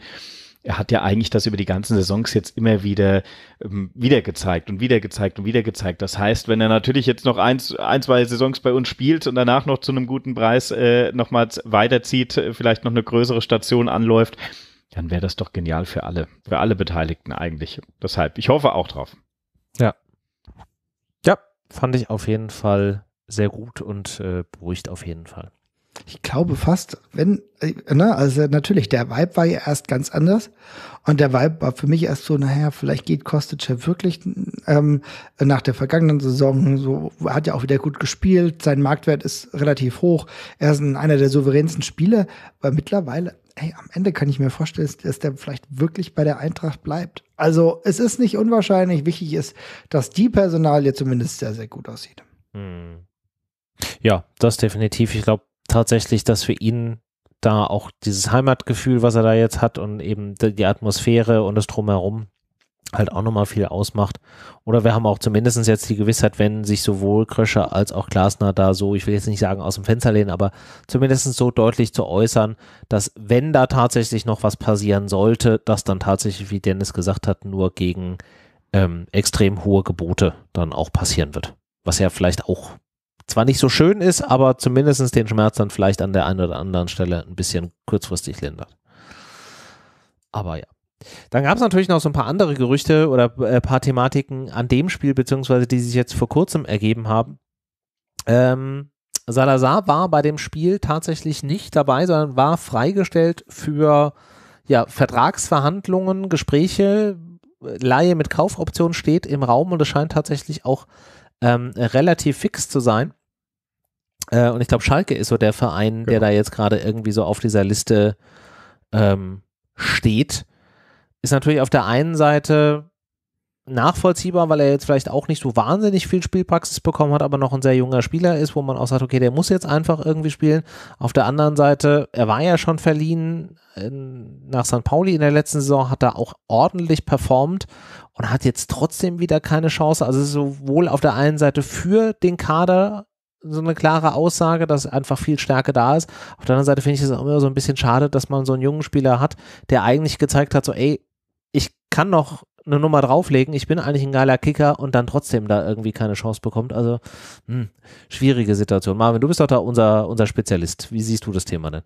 er hat ja eigentlich das über die ganzen Saisons jetzt immer wieder, ähm, wieder gezeigt und wieder gezeigt und wieder gezeigt. Das heißt, wenn er natürlich jetzt noch eins, ein, zwei Saisons bei uns spielt und danach noch zu einem guten Preis äh, nochmal weiterzieht, äh, vielleicht noch eine größere Station anläuft, dann wäre das doch genial für alle, für alle Beteiligten eigentlich. Deshalb, ich hoffe auch drauf. Ja. Ja, fand ich auf jeden Fall sehr gut und äh, beruhigt auf jeden Fall ich glaube fast, wenn, äh, ne, also natürlich, der Vibe war ja erst ganz anders. Und der Vibe war für mich erst so, naja, vielleicht geht Kostic ja wirklich ähm, nach der vergangenen Saison so, hat ja auch wieder gut gespielt, sein Marktwert ist relativ hoch, er ist einer der souveränsten Spiele, aber mittlerweile, hey, am Ende kann ich mir vorstellen, dass der vielleicht wirklich bei der Eintracht bleibt. Also es ist nicht unwahrscheinlich, wichtig ist, dass die Personalie zumindest sehr, sehr gut aussieht. Hm. Ja, das definitiv. Ich glaube, tatsächlich, dass für ihn da auch dieses Heimatgefühl, was er da jetzt hat und eben die Atmosphäre und das Drumherum halt auch nochmal viel ausmacht. Oder wir haben auch zumindest jetzt die Gewissheit, wenn sich sowohl Kröscher als auch Glasner da so, ich will jetzt nicht sagen aus dem Fenster lehnen, aber zumindest so deutlich zu äußern, dass wenn da tatsächlich noch was passieren sollte, dass dann tatsächlich, wie Dennis gesagt hat, nur gegen ähm, extrem hohe Gebote dann auch passieren wird. Was ja vielleicht auch zwar nicht so schön ist, aber zumindest den Schmerz dann vielleicht an der einen oder anderen Stelle ein bisschen kurzfristig lindert. Aber ja. Dann gab es natürlich noch so ein paar andere Gerüchte oder ein äh, paar Thematiken an dem Spiel, beziehungsweise die sich jetzt vor kurzem ergeben haben. Ähm, Salazar war bei dem Spiel tatsächlich nicht dabei, sondern war freigestellt für ja, Vertragsverhandlungen, Gespräche. Laie mit Kaufoption steht im Raum und es scheint tatsächlich auch ähm, relativ fix zu sein. Äh, und ich glaube, Schalke ist so der Verein, genau. der da jetzt gerade irgendwie so auf dieser Liste ähm, steht. Ist natürlich auf der einen Seite nachvollziehbar, weil er jetzt vielleicht auch nicht so wahnsinnig viel Spielpraxis bekommen hat, aber noch ein sehr junger Spieler ist, wo man auch sagt, okay, der muss jetzt einfach irgendwie spielen. Auf der anderen Seite, er war ja schon verliehen in, äh, nach St. Pauli in der letzten Saison, hat da auch ordentlich performt und hat jetzt trotzdem wieder keine Chance. Also sowohl auf der einen Seite für den Kader so eine klare Aussage, dass einfach viel Stärke da ist. Auf der anderen Seite finde ich es auch immer so ein bisschen schade, dass man so einen jungen Spieler hat, der eigentlich gezeigt hat, so ey, ich kann noch eine Nummer drauflegen, ich bin eigentlich ein geiler Kicker und dann trotzdem da irgendwie keine Chance bekommt. Also hm, schwierige Situation. Marvin, du bist doch da unser, unser Spezialist. Wie siehst du das Thema denn?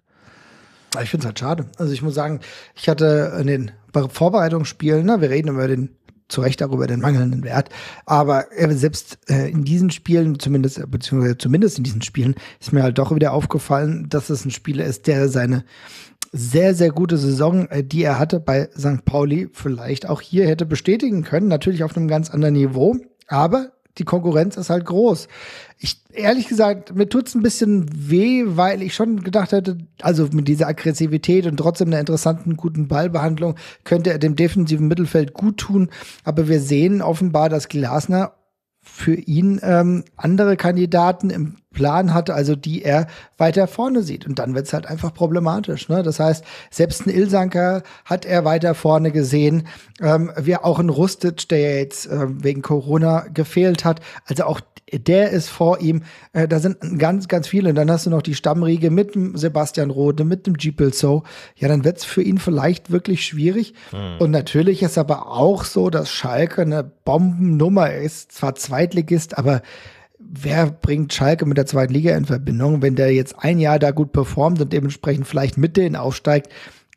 Ich finde es halt schade. Also ich muss sagen, ich hatte in den Vorbereitungsspielen, ne, wir reden über den zu Recht darüber den mangelnden Wert. Aber selbst äh, in diesen Spielen, zumindest, äh, beziehungsweise zumindest in diesen Spielen, ist mir halt doch wieder aufgefallen, dass es ein Spieler ist, der seine sehr, sehr gute Saison, äh, die er hatte bei St. Pauli, vielleicht auch hier hätte bestätigen können. Natürlich auf einem ganz anderen Niveau. Aber die Konkurrenz ist halt groß. Ich, ehrlich gesagt, mir tut's ein bisschen weh, weil ich schon gedacht hätte, also mit dieser Aggressivität und trotzdem einer interessanten, guten Ballbehandlung könnte er dem defensiven Mittelfeld gut tun. Aber wir sehen offenbar, dass Glasner für ihn ähm, andere Kandidaten im Plan hat, also die er weiter vorne sieht. Und dann wird es halt einfach problematisch. Ne? Das heißt, selbst ein Ilsanker hat er weiter vorne gesehen. Ähm, wir auch ein Rustic, der jetzt äh, wegen Corona gefehlt hat. Also auch der ist vor ihm. Äh, da sind ganz, ganz viele. Und dann hast du noch die Stammriege mit dem Sebastian Rode, mit dem Jeepel So. Ja, dann wird es für ihn vielleicht wirklich schwierig. Mhm. Und natürlich ist aber auch so, dass Schalke eine Bombennummer ist. Zwar Zweitligist, aber wer bringt Schalke mit der zweiten Liga in Verbindung? Wenn der jetzt ein Jahr da gut performt und dementsprechend vielleicht mit denen aufsteigt,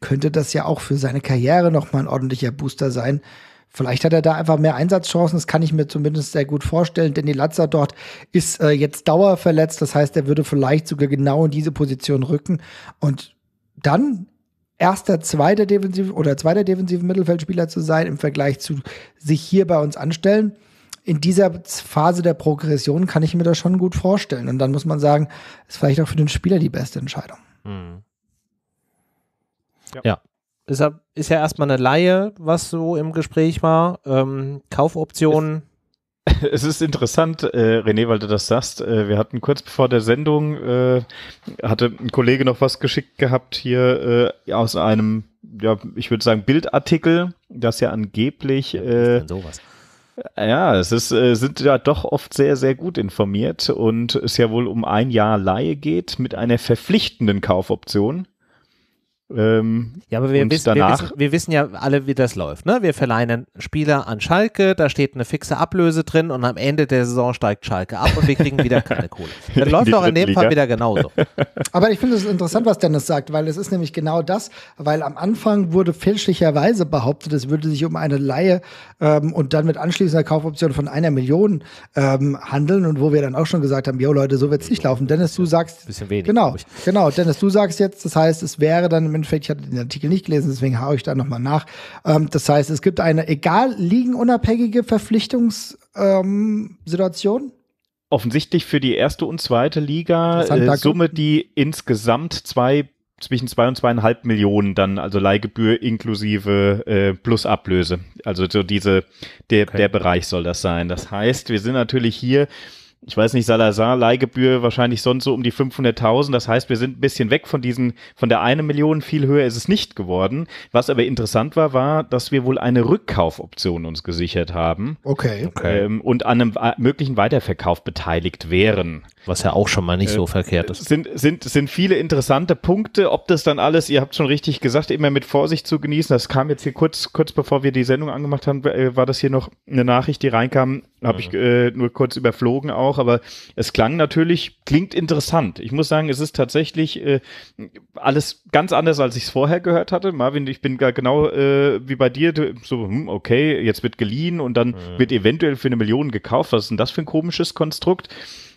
könnte das ja auch für seine Karriere nochmal ein ordentlicher Booster sein. Vielleicht hat er da einfach mehr Einsatzchancen, das kann ich mir zumindest sehr gut vorstellen. Denn die Latzer dort ist äh, jetzt dauerverletzt, das heißt, er würde vielleicht sogar genau in diese Position rücken. Und dann erster, zweiter Defensiv- oder zweiter defensiven Mittelfeldspieler zu sein im Vergleich zu sich hier bei uns anstellen in dieser Phase der Progression kann ich mir das schon gut vorstellen. Und dann muss man sagen, ist vielleicht auch für den Spieler die beste Entscheidung. Mhm. Ja. ja. Ist ja, erstmal eine Laie, was so im Gespräch war. Ähm, Kaufoptionen. Es ist interessant, äh, René, weil du das sagst. Äh, wir hatten kurz vor der Sendung, äh, hatte ein Kollege noch was geschickt gehabt hier äh, aus einem, ja, ich würde sagen, Bildartikel, das ja angeblich was ist denn äh, sowas? Ja, es ist, äh, sind ja doch oft sehr, sehr gut informiert und es ja wohl um ein Jahr Laie geht mit einer verpflichtenden Kaufoption. Ähm, ja, aber wir wissen, wir, wissen, wir wissen ja alle, wie das läuft. Ne? Wir verleihen einen Spieler an Schalke, da steht eine fixe Ablöse drin und am Ende der Saison steigt Schalke ab und wir kriegen wieder keine Kohle. Das läuft doch in dem Fall wieder genauso. Aber ich finde es interessant, was Dennis sagt, weil es ist nämlich genau das, weil am Anfang wurde fälschlicherweise behauptet, es würde sich um eine Laie ähm, und dann mit anschließender Kaufoption von einer Million ähm, handeln und wo wir dann auch schon gesagt haben, jo Leute, so wird es nicht laufen. Dennis, du sagst. Bisschen wenig. Genau, genau. Dennis, du sagst jetzt, das heißt, es wäre dann im Fun Fact, ich hatte den Artikel nicht gelesen, deswegen haue ich da nochmal nach. Ähm, das heißt, es gibt eine egal liegenunabhängige Verpflichtungssituation. Ähm, Offensichtlich für die erste und zweite Liga äh, Summe, die insgesamt zwei zwischen zwei und zweieinhalb Millionen dann, also Leihgebühr inklusive äh, plus Ablöse. Also so diese, der, okay. der Bereich soll das sein. Das heißt, wir sind natürlich hier ich weiß nicht, Salazar, Leihgebühr wahrscheinlich sonst so um die 500.000. Das heißt, wir sind ein bisschen weg von diesen, von der eine Million. Viel höher ist es nicht geworden. Was aber interessant war, war, dass wir wohl eine Rückkaufoption uns gesichert haben. Okay. okay. Ähm, und an einem äh, möglichen Weiterverkauf beteiligt wären. Was ja auch schon mal nicht äh, so verkehrt ist. Sind, sind, sind viele interessante Punkte. Ob das dann alles, ihr habt schon richtig gesagt, immer mit Vorsicht zu genießen. Das kam jetzt hier kurz, kurz bevor wir die Sendung angemacht haben, äh, war das hier noch eine Nachricht, die reinkam. Habe ich äh, nur kurz überflogen auch auch, aber es klang natürlich, klingt interessant. Ich muss sagen, es ist tatsächlich äh, alles ganz anders, als ich es vorher gehört hatte. Marvin, ich bin genau äh, wie bei dir, so, hm, okay, jetzt wird geliehen und dann mhm. wird eventuell für eine Million gekauft. Was ist denn das für ein komisches Konstrukt?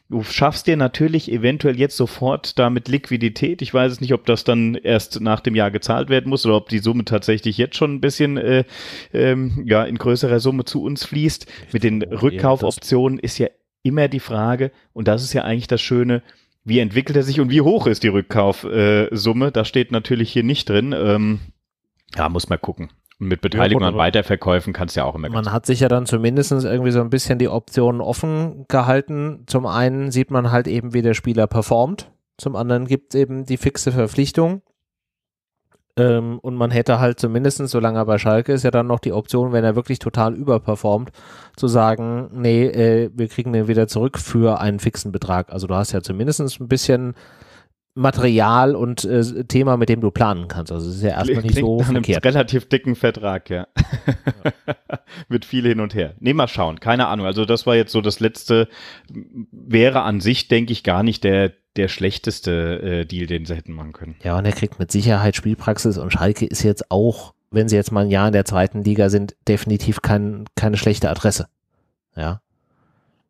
Du schaffst dir natürlich eventuell jetzt sofort damit Liquidität. Ich weiß es nicht, ob das dann erst nach dem Jahr gezahlt werden muss oder ob die Summe tatsächlich jetzt schon ein bisschen äh, ähm, ja, in größerer Summe zu uns fließt. Mit den Rückkaufoptionen ist ja immer die Frage, und das ist ja eigentlich das Schöne, wie entwickelt er sich und wie hoch ist die Rückkaufsumme? das steht natürlich hier nicht drin. Ähm, ja, muss man gucken. Und mit Beteiligung ja, an Weiterverkäufen kannst du ja auch immer. Man hat sich ja dann zumindest irgendwie so ein bisschen die Optionen offen gehalten. Zum einen sieht man halt eben, wie der Spieler performt. Zum anderen gibt es eben die fixe Verpflichtung. Ähm, und man hätte halt zumindestens, solange er bei Schalke ist, ja dann noch die Option, wenn er wirklich total überperformt, zu sagen, nee, äh, wir kriegen den wieder zurück für einen fixen Betrag. Also du hast ja zumindestens ein bisschen Material und äh, Thema, mit dem du planen kannst. Also es ist ja erstmal nicht so nach einem verkehrt. relativ dicken Vertrag, ja. ja. Mit viel hin und her. Nee, mal schauen. Keine Ahnung. Also das war jetzt so das letzte, wäre an sich, denke ich, gar nicht der der schlechteste äh, Deal, den sie hätten machen können. Ja, und er kriegt mit Sicherheit Spielpraxis und Schalke ist jetzt auch, wenn sie jetzt mal ein Jahr in der zweiten Liga sind, definitiv kein, keine schlechte Adresse. Ja.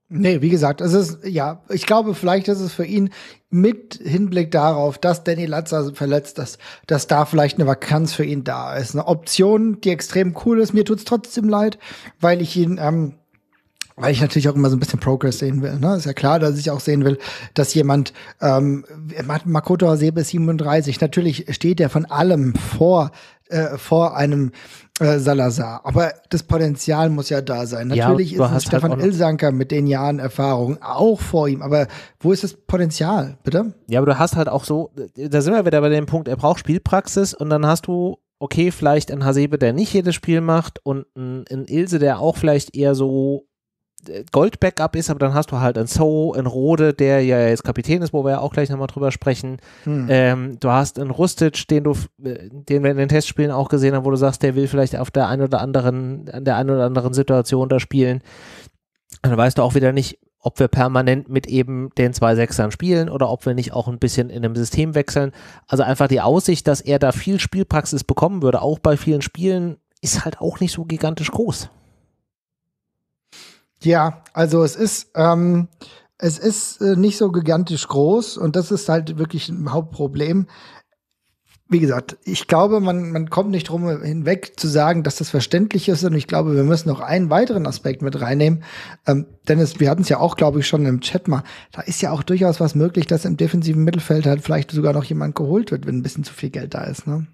Nee, wie gesagt, es ist, ja, ich glaube, vielleicht ist es für ihn mit Hinblick darauf, dass Danny Latzer verletzt dass, dass da vielleicht eine Vakanz für ihn da ist. Eine Option, die extrem cool ist. Mir tut es trotzdem leid, weil ich ihn, ähm, weil ich natürlich auch immer so ein bisschen Progress sehen will. Ne? Ist ja klar, dass ich auch sehen will, dass jemand, ähm, Makoto Hasebe ist 37, natürlich steht er von allem vor, äh, vor einem äh, Salazar. Aber das Potenzial muss ja da sein. Natürlich ja, ist halt Stefan halt Ilsanker mit den Jahren Erfahrung auch vor ihm. Aber wo ist das Potenzial, bitte? Ja, aber du hast halt auch so, da sind wir wieder bei dem Punkt, er braucht Spielpraxis und dann hast du okay, vielleicht ein Hasebe, der nicht jedes Spiel macht und ein, ein Ilse, der auch vielleicht eher so Gold-Backup ist, aber dann hast du halt einen So, einen Rode, der ja jetzt Kapitän ist, wo wir ja auch gleich nochmal drüber sprechen. Hm. Ähm, du hast einen Rustic, den du, äh, den wir in den Testspielen auch gesehen haben, wo du sagst, der will vielleicht auf der einen oder anderen, an der einen oder anderen Situation da spielen. dann weißt du auch wieder nicht, ob wir permanent mit eben den zwei Sechsern spielen oder ob wir nicht auch ein bisschen in einem System wechseln. Also einfach die Aussicht, dass er da viel Spielpraxis bekommen würde, auch bei vielen Spielen, ist halt auch nicht so gigantisch groß. Ja, also es ist, ähm, es ist äh, nicht so gigantisch groß und das ist halt wirklich ein Hauptproblem. Wie gesagt, ich glaube, man, man kommt nicht drum hinweg zu sagen, dass das verständlich ist. Und ich glaube, wir müssen noch einen weiteren Aspekt mit reinnehmen. Ähm, Dennis, wir hatten es ja auch, glaube ich, schon im Chat mal. Da ist ja auch durchaus was möglich, dass im defensiven Mittelfeld halt vielleicht sogar noch jemand geholt wird, wenn ein bisschen zu viel Geld da ist. Ne?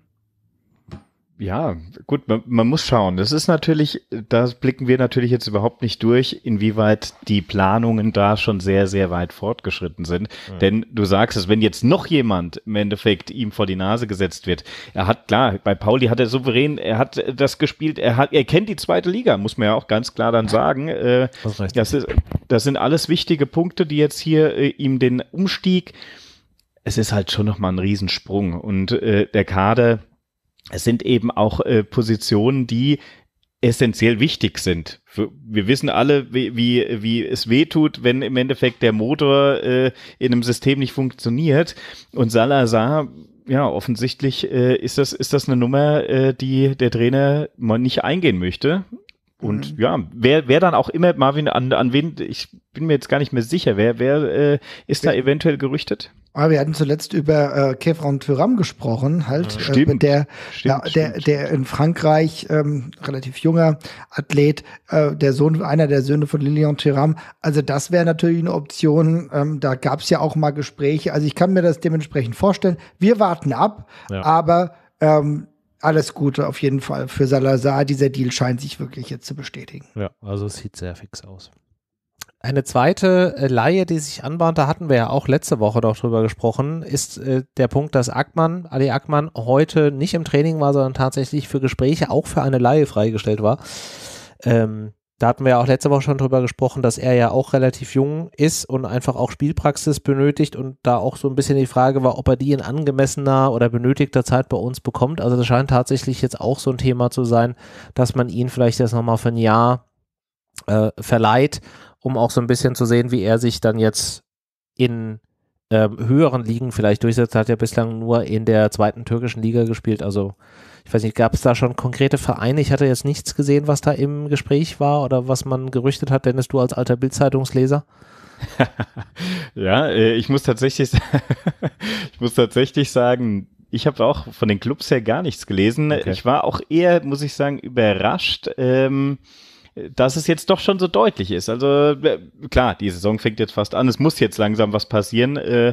ja, gut, man, man, muss schauen. Das ist natürlich, da blicken wir natürlich jetzt überhaupt nicht durch, inwieweit die Planungen da schon sehr, sehr weit fortgeschritten sind. Ja. Denn du sagst es, wenn jetzt noch jemand im Endeffekt ihm vor die Nase gesetzt wird, er hat, klar, bei Pauli hat er souverän, er hat das gespielt, er hat, er kennt die zweite Liga, muss man ja auch ganz klar dann sagen. Äh, das, ist, das sind alles wichtige Punkte, die jetzt hier äh, ihm den Umstieg, es ist halt schon nochmal ein Riesensprung und äh, der Kader, es sind eben auch äh, Positionen, die essentiell wichtig sind. Wir wissen alle, wie, wie, wie es weh tut, wenn im Endeffekt der Motor äh, in einem System nicht funktioniert. Und Salazar, ja, offensichtlich äh, ist, das, ist das eine Nummer, äh, die der Trainer mal nicht eingehen möchte. Und mhm. ja, wer, wer dann auch immer, Marvin, an, an wen, ich bin mir jetzt gar nicht mehr sicher, wer, wer äh, ist wer, da eventuell gerüchtet? Ah, wir hatten zuletzt über äh, Kevron Thuram gesprochen, halt, äh, stimmt, äh, der, stimmt, der, stimmt, der, der in Frankreich ähm, relativ junger Athlet, äh, der Sohn, einer der Söhne von Lilian Thuram. Also das wäre natürlich eine Option. Ähm, da gab es ja auch mal Gespräche. Also ich kann mir das dementsprechend vorstellen. Wir warten ab, ja. aber ähm, alles Gute auf jeden Fall für Salazar. Dieser Deal scheint sich wirklich jetzt zu bestätigen. Ja, also es sieht sehr fix aus. Eine zweite äh, Laie, die sich anbahnt, da hatten wir ja auch letzte Woche noch drüber gesprochen, ist äh, der Punkt, dass Ackmann, Ali Ackmann heute nicht im Training war, sondern tatsächlich für Gespräche auch für eine Laie freigestellt war. Ähm, da hatten wir ja auch letzte Woche schon drüber gesprochen, dass er ja auch relativ jung ist und einfach auch Spielpraxis benötigt und da auch so ein bisschen die Frage war, ob er die in angemessener oder benötigter Zeit bei uns bekommt. Also das scheint tatsächlich jetzt auch so ein Thema zu sein, dass man ihn vielleicht jetzt nochmal für ein Jahr äh, verleiht, um auch so ein bisschen zu sehen, wie er sich dann jetzt in ähm, höheren Ligen vielleicht durchsetzt. Hat ja bislang nur in der zweiten türkischen Liga gespielt, also ich weiß nicht, gab es da schon konkrete Vereine? Ich hatte jetzt nichts gesehen, was da im Gespräch war oder was man gerüchtet hat, Dennis, du als alter Bildzeitungsleser. ja, äh, ich muss tatsächlich, ich muss tatsächlich sagen, ich habe auch von den Clubs her gar nichts gelesen. Okay. Ich war auch eher, muss ich sagen, überrascht. Ähm, dass es jetzt doch schon so deutlich ist. Also äh, klar, die Saison fängt jetzt fast an, es muss jetzt langsam was passieren. Äh,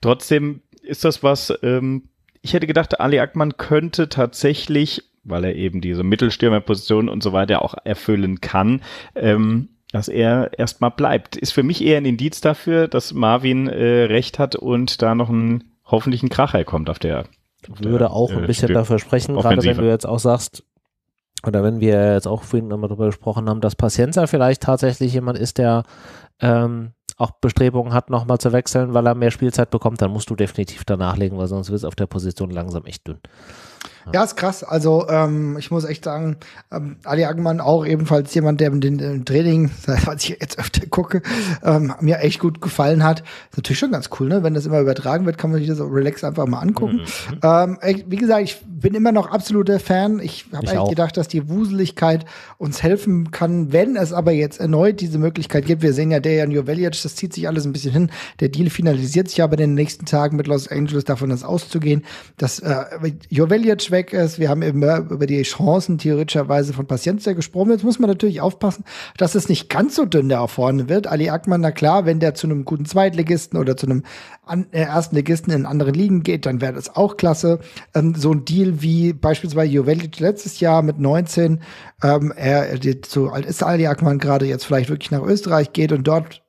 trotzdem ist das was, ähm, ich hätte gedacht, Ali Ackmann könnte tatsächlich, weil er eben diese Mittelstürmerposition und so weiter auch erfüllen kann, ähm, dass er erstmal bleibt. Ist für mich eher ein Indiz dafür, dass Marvin äh, recht hat und da noch ein hoffentlich ein Kracher kommt auf der. Auf würde der, auch ein äh, bisschen dafür sprechen, gerade wenn du jetzt auch sagst, oder wenn wir jetzt auch vorhin nochmal darüber gesprochen haben, dass Pacienza vielleicht tatsächlich jemand ist, der ähm, auch Bestrebungen hat, nochmal zu wechseln, weil er mehr Spielzeit bekommt, dann musst du definitiv danach legen, weil sonst wird es auf der Position langsam echt dünn. Ja, ist krass. Also ähm, ich muss echt sagen, ähm, Ali Agman auch ebenfalls jemand, der mit dem äh, Training, was ich jetzt öfter gucke, ähm, mir echt gut gefallen hat. Ist natürlich schon ganz cool, ne? Wenn das immer übertragen wird, kann man sich das relax einfach mal angucken. Mhm, mhm. Ähm, ich, wie gesagt, ich bin immer noch absoluter Fan. Ich habe eigentlich auch. gedacht, dass die Wuseligkeit uns helfen kann, wenn es aber jetzt erneut diese Möglichkeit gibt. Wir sehen ja der Dejan Jovelic, das zieht sich alles ein bisschen hin. Der Deal finalisiert sich aber in den nächsten Tagen mit Los Angeles davon, das auszugehen. Dass äh, Jovelic Image weg ist. Wir haben eben über die Chancen theoretischerweise von Paciencia gesprochen. Jetzt muss man natürlich aufpassen, dass es nicht ganz so dünn da vorne wird. Ali Ackmann, na klar, wenn der zu einem guten Zweitligisten oder zu einem an, äh, ersten Ligisten in andere Ligen geht, dann wäre das auch klasse. Ähm, so ein Deal wie beispielsweise Jovelic letztes Jahr mit 19, ähm, er, die, zu alt ist Ali Ackmann gerade jetzt vielleicht wirklich nach Österreich geht und dort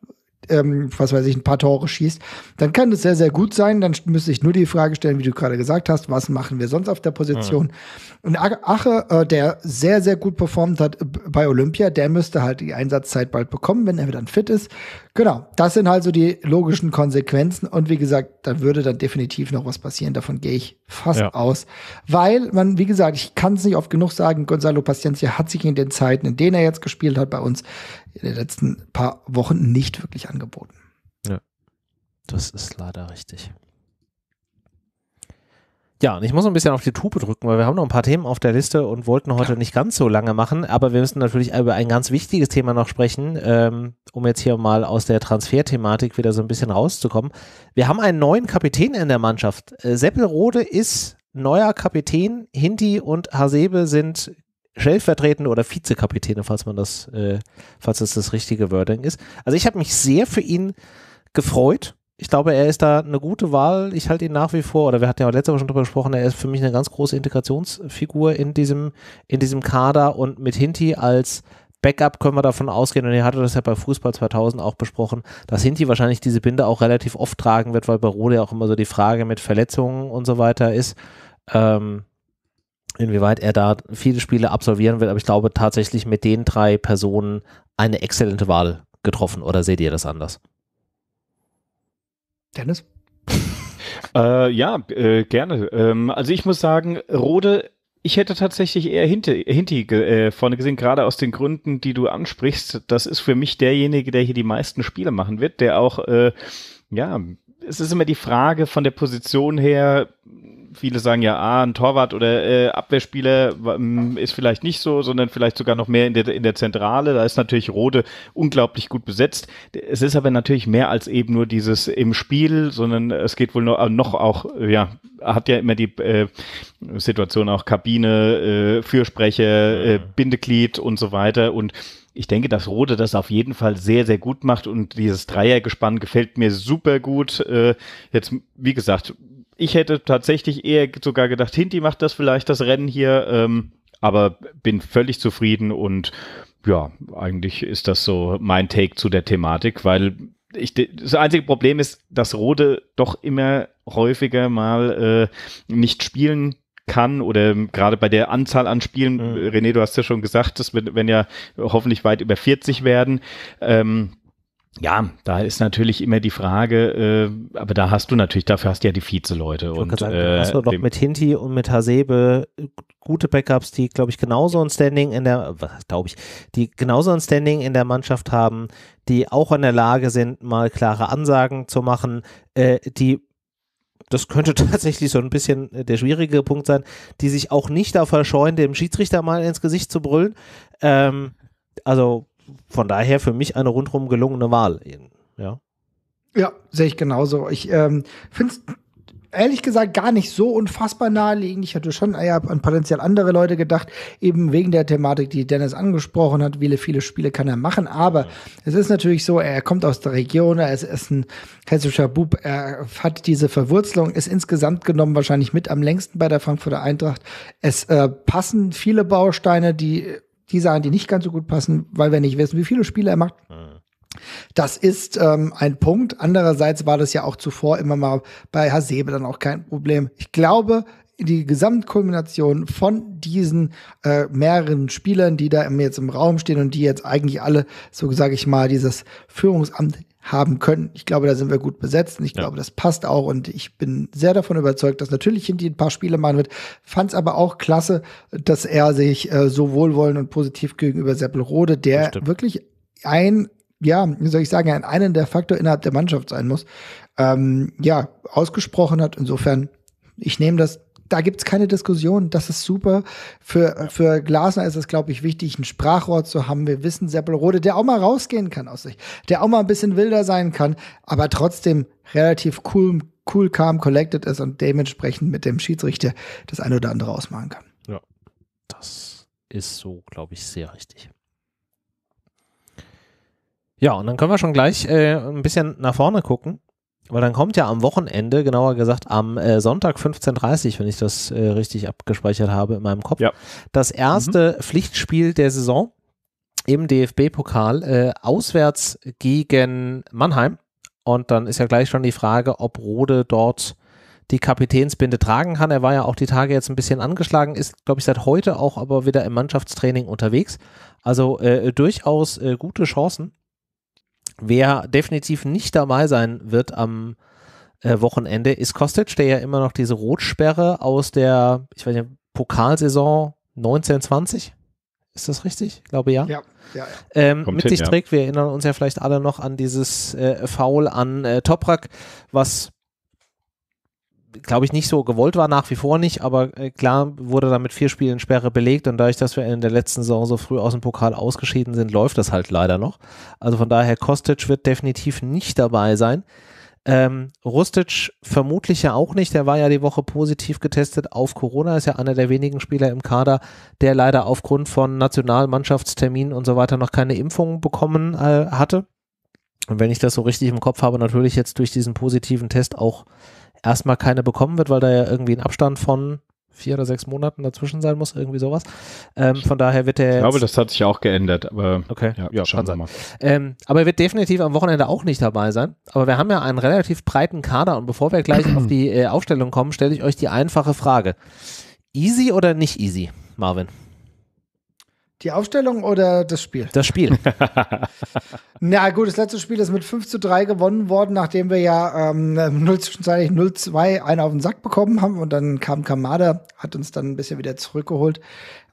ähm, was weiß ich, ein paar Tore schießt, dann kann es sehr, sehr gut sein. Dann müsste ich nur die Frage stellen, wie du gerade gesagt hast, was machen wir sonst auf der Position? Mhm. Und Ache, äh, der sehr, sehr gut performt hat äh, bei Olympia, der müsste halt die Einsatzzeit bald bekommen, wenn er wieder fit ist. Genau, das sind halt so die logischen Konsequenzen. Und wie gesagt, da würde dann definitiv noch was passieren. Davon gehe ich fast ja. aus. Weil man, wie gesagt, ich kann es nicht oft genug sagen, Gonzalo Paciencia hat sich in den Zeiten, in denen er jetzt gespielt hat bei uns, in den letzten paar Wochen nicht wirklich angeboten. Ja, das ist leider richtig. Ja, und ich muss ein bisschen auf die Tube drücken, weil wir haben noch ein paar Themen auf der Liste und wollten heute nicht ganz so lange machen, aber wir müssen natürlich über ein ganz wichtiges Thema noch sprechen, ähm, um jetzt hier mal aus der Transferthematik wieder so ein bisschen rauszukommen. Wir haben einen neuen Kapitän in der Mannschaft. Äh, Seppelrode ist neuer Kapitän, Hindi und Hasebe sind stellvertretende oder Vizekapitäne, falls man das, äh, falls das das richtige Wording ist. Also ich habe mich sehr für ihn gefreut. Ich glaube, er ist da eine gute Wahl. Ich halte ihn nach wie vor, oder wir hatten ja auch letzte Woche schon drüber gesprochen, er ist für mich eine ganz große Integrationsfigur in diesem, in diesem Kader und mit Hinti als Backup können wir davon ausgehen, und ihr hattet das ja bei Fußball 2000 auch besprochen, dass Hinti wahrscheinlich diese Binde auch relativ oft tragen wird, weil bei Rode ja auch immer so die Frage mit Verletzungen und so weiter ist. Ähm, inwieweit er da viele Spiele absolvieren will, aber ich glaube tatsächlich mit den drei Personen eine exzellente Wahl getroffen oder seht ihr das anders? Dennis? äh, ja, äh, gerne. Ähm, also ich muss sagen, Rode ich hätte tatsächlich eher Hinti, Hinti äh, vorne gesehen, gerade aus den Gründen, die du ansprichst. Das ist für mich derjenige, der hier die meisten Spiele machen wird, der auch, äh, ja, es ist immer die Frage von der Position her, viele sagen ja, ah, ein Torwart oder äh, Abwehrspieler ähm, ist vielleicht nicht so, sondern vielleicht sogar noch mehr in der, in der Zentrale. Da ist natürlich Rode unglaublich gut besetzt. Es ist aber natürlich mehr als eben nur dieses im Spiel, sondern es geht wohl noch, äh, noch auch, ja, hat ja immer die äh, Situation auch Kabine, äh, Fürsprecher, äh, mhm. Bindeglied und so weiter und ich denke, dass Rode das auf jeden Fall sehr, sehr gut macht und dieses Dreiergespann gefällt mir super gut. Äh, jetzt, wie gesagt, ich hätte tatsächlich eher sogar gedacht, Hinti macht das vielleicht das Rennen hier, ähm, aber bin völlig zufrieden und ja, eigentlich ist das so mein Take zu der Thematik, weil ich, das einzige Problem ist, dass Rode doch immer häufiger mal äh, nicht spielen kann oder gerade bei der Anzahl an Spielen, mhm. René, du hast ja schon gesagt, dass wir, wenn ja hoffentlich weit über 40 werden, ähm, ja, da ist natürlich immer die Frage, äh, aber da hast du natürlich, dafür hast du ja die Vize-Leute. Und sagen, äh, hast du äh, doch mit Hinti und mit Hasebe äh, gute Backups, die, glaube ich, genauso ein Standing in der, äh, glaube ich, die genauso ein Standing in der Mannschaft haben, die auch in der Lage sind, mal klare Ansagen zu machen, äh, die das könnte tatsächlich so ein bisschen der schwierige Punkt sein, die sich auch nicht da verscheuen, dem Schiedsrichter mal ins Gesicht zu brüllen. Ähm, also von daher für mich eine rundherum gelungene Wahl. Ja, ja sehe ich genauso. Ich ähm, finde es ehrlich gesagt gar nicht so unfassbar naheliegend. Ich hatte schon eher an potenziell andere Leute gedacht, eben wegen der Thematik, die Dennis angesprochen hat, wie viele Spiele kann er machen. Aber ja. es ist natürlich so, er kommt aus der Region, er ist, ist ein hessischer Bub, er hat diese Verwurzelung, ist insgesamt genommen wahrscheinlich mit am längsten bei der Frankfurter Eintracht. Es äh, passen viele Bausteine, die die Sachen, die nicht ganz so gut passen, weil wir nicht wissen, wie viele Spiele er macht. Mhm. Das ist ähm, ein Punkt. Andererseits war das ja auch zuvor immer mal bei Hasebe dann auch kein Problem. Ich glaube, die Gesamtkulmination von diesen äh, mehreren Spielern, die da jetzt im Raum stehen und die jetzt eigentlich alle, so sage ich mal, dieses Führungsamt haben können. Ich glaube, da sind wir gut besetzt und ich ja. glaube, das passt auch und ich bin sehr davon überzeugt, dass natürlich Hinti ein paar Spiele machen wird. Fand es aber auch klasse, dass er sich äh, so wohlwollend und positiv gegenüber Seppelrode, der wirklich ein, ja, wie soll ich sagen, ein der Faktor innerhalb der Mannschaft sein muss, ähm, ja, ausgesprochen hat. Insofern, ich nehme das da gibt es keine Diskussion. Das ist super. Für, für Glasner ist es, glaube ich, wichtig, ein Sprachrohr zu haben. Wir wissen, Seppelrode, der auch mal rausgehen kann aus sich, der auch mal ein bisschen wilder sein kann, aber trotzdem relativ cool, cool, calm, collected ist und dementsprechend mit dem Schiedsrichter das eine oder andere ausmachen kann. Ja, das ist so, glaube ich, sehr richtig. Ja, und dann können wir schon gleich äh, ein bisschen nach vorne gucken weil dann kommt ja am Wochenende, genauer gesagt am äh, Sonntag 15.30 wenn ich das äh, richtig abgespeichert habe in meinem Kopf, ja. das erste mhm. Pflichtspiel der Saison im DFB-Pokal äh, auswärts gegen Mannheim. Und dann ist ja gleich schon die Frage, ob Rode dort die Kapitänsbinde tragen kann. Er war ja auch die Tage jetzt ein bisschen angeschlagen, ist, glaube ich, seit heute auch aber wieder im Mannschaftstraining unterwegs. Also äh, durchaus äh, gute Chancen Wer definitiv nicht dabei sein wird am äh, Wochenende ist Kostic, der ja immer noch diese Rotsperre aus der, ich weiß nicht, Pokalsaison 1920. Ist das richtig? Ich glaube ja. Ja, ja, ja. Ähm, mit hin, sich trägt. Wir erinnern uns ja vielleicht alle noch an dieses äh, Foul an äh, Toprak, was glaube ich, nicht so gewollt war, nach wie vor nicht, aber äh, klar wurde da mit vier Spielen Sperre belegt und dadurch, dass wir in der letzten Saison so früh aus dem Pokal ausgeschieden sind, läuft das halt leider noch. Also von daher, Kostic wird definitiv nicht dabei sein. Ähm, Rustic vermutlich ja auch nicht, der war ja die Woche positiv getestet auf Corona, ist ja einer der wenigen Spieler im Kader, der leider aufgrund von Nationalmannschaftsterminen und so weiter noch keine Impfung bekommen äh, hatte. Und wenn ich das so richtig im Kopf habe, natürlich jetzt durch diesen positiven Test auch erstmal keine bekommen wird, weil da ja irgendwie ein Abstand von vier oder sechs Monaten dazwischen sein muss, irgendwie sowas. Ähm, von daher wird er. Ich glaube, das hat sich auch geändert, aber. Okay, ja, ja schauen wir mal. Ähm, aber er wird definitiv am Wochenende auch nicht dabei sein. Aber wir haben ja einen relativ breiten Kader und bevor wir gleich auf die äh, Aufstellung kommen, stelle ich euch die einfache Frage: Easy oder nicht easy, Marvin? Die Aufstellung oder das Spiel? Das Spiel. Na gut, das letzte Spiel ist mit 5 zu 3 gewonnen worden, nachdem wir ja ähm, 0, zwischenzeitlich 0-2 einen auf den Sack bekommen haben und dann kam Kamada, hat uns dann ein bisschen wieder zurückgeholt.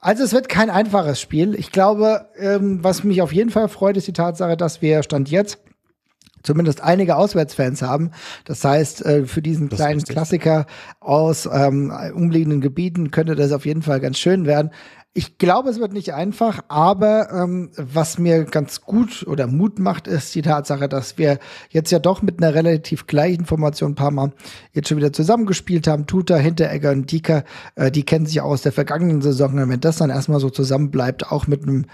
Also es wird kein einfaches Spiel. Ich glaube, ähm, was mich auf jeden Fall freut, ist die Tatsache, dass wir Stand jetzt zumindest einige Auswärtsfans haben. Das heißt, äh, für diesen kleinen Klassiker aus ähm, umliegenden Gebieten könnte das auf jeden Fall ganz schön werden. Ich glaube, es wird nicht einfach, aber ähm, was mir ganz gut oder Mut macht, ist die Tatsache, dass wir jetzt ja doch mit einer relativ gleichen Formation ein paar Mal jetzt schon wieder zusammengespielt haben. Tuta, Hinteregger und Dika, äh, die kennen sich aus der vergangenen Saison. Und wenn das dann erstmal so zusammenbleibt, auch mit einem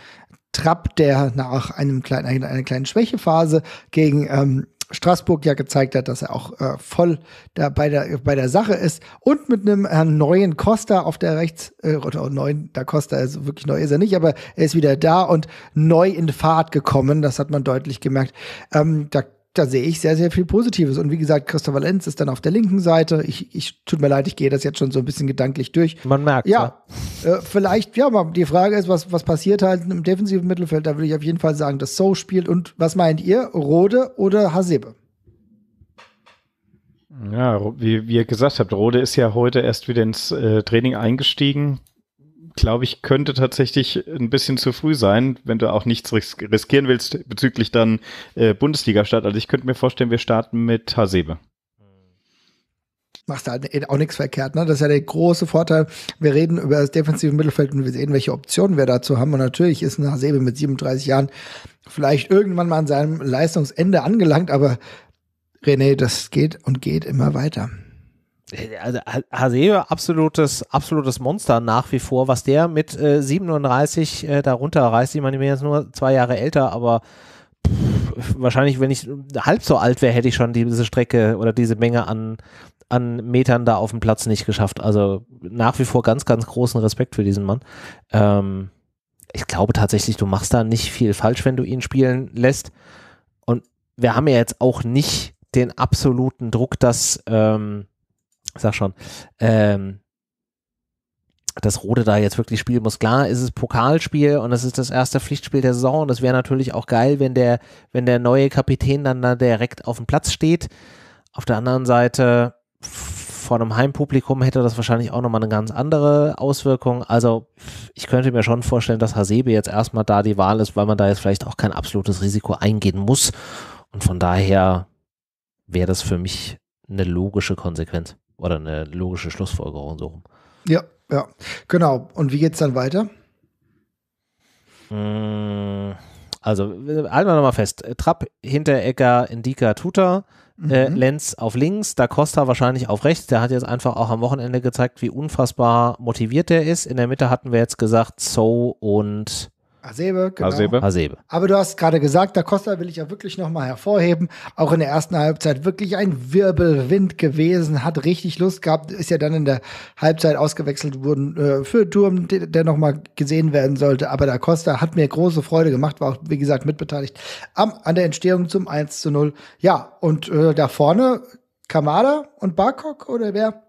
Trapp, der nach einem kleinen, einer kleinen Schwächephase gegen ähm, Straßburg ja gezeigt hat, dass er auch äh, voll da bei der, bei der Sache ist. Und mit einem Herrn neuen Costa auf der rechts, äh, oder neuen da Costa, also wirklich neu ist er nicht, aber er ist wieder da und neu in Fahrt gekommen. Das hat man deutlich gemerkt. Ähm, da da sehe ich sehr, sehr viel Positives. Und wie gesagt, Christopher Lenz ist dann auf der linken Seite. Ich, ich tut mir leid, ich gehe das jetzt schon so ein bisschen gedanklich durch. Man merkt. Ja, ja. Äh, vielleicht, ja, mal die Frage ist, was, was passiert halt im defensiven Mittelfeld? Da würde ich auf jeden Fall sagen, dass So spielt. Und was meint ihr, Rode oder Hasebe? Ja, wie, wie ihr gesagt habt, Rode ist ja heute erst wieder ins äh, Training eingestiegen glaube ich, könnte tatsächlich ein bisschen zu früh sein, wenn du auch nichts ris riskieren willst bezüglich dann äh, Bundesliga-Start. Also ich könnte mir vorstellen, wir starten mit Hasebe machst halt eh auch nichts verkehrt. Ne? Das ist ja der große Vorteil. Wir reden über das defensive Mittelfeld und wir sehen, welche Optionen wir dazu haben. Und natürlich ist ein Hasebe mit 37 Jahren vielleicht irgendwann mal an seinem Leistungsende angelangt, aber René, das geht und geht immer weiter. Äh, also Hasebe, absolutes, absolutes Monster nach wie vor, was der mit äh, 37 äh, darunter reißt. Ich meine, ich bin jetzt nur zwei Jahre älter, aber pff, wahrscheinlich, wenn ich halb so alt wäre, hätte ich schon diese Strecke oder diese Menge an, an Metern da auf dem Platz nicht geschafft. Also nach wie vor ganz, ganz großen Respekt für diesen Mann. Ähm, ich glaube tatsächlich, du machst da nicht viel falsch, wenn du ihn spielen lässt. Und wir haben ja jetzt auch nicht den absoluten Druck, dass. Ähm, sag schon, ähm, dass Rode da jetzt wirklich spielen muss. Klar, ist es Pokalspiel und es ist das erste Pflichtspiel der Saison. Und es wäre natürlich auch geil, wenn der, wenn der neue Kapitän dann da direkt auf dem Platz steht. Auf der anderen Seite, vor einem Heimpublikum hätte das wahrscheinlich auch nochmal eine ganz andere Auswirkung. Also ich könnte mir schon vorstellen, dass Hasebe jetzt erstmal da die Wahl ist, weil man da jetzt vielleicht auch kein absolutes Risiko eingehen muss. Und von daher wäre das für mich eine logische Konsequenz. Oder eine logische Schlussfolgerung so rum. Ja, ja, genau. Und wie geht es dann weiter? Mm, also, halten wir nochmal fest. Trapp, Hinteregger, Indika, Tuta, äh, mhm. äh, Lenz auf links, Da Costa wahrscheinlich auf rechts. Der hat jetzt einfach auch am Wochenende gezeigt, wie unfassbar motiviert der ist. In der Mitte hatten wir jetzt gesagt, So und Hasebe, genau. Hasebe. Hasebe. Aber du hast gerade gesagt, Da Costa will ich ja wirklich nochmal hervorheben. Auch in der ersten Halbzeit wirklich ein Wirbelwind gewesen, hat richtig Lust gehabt, ist ja dann in der Halbzeit ausgewechselt worden äh, für Turm, der nochmal gesehen werden sollte. Aber Da Costa hat mir große Freude gemacht, war auch, wie gesagt, mitbeteiligt am, an der Entstehung zum 1 zu 0. Ja, und äh, da vorne Kamada und Barkok oder wer?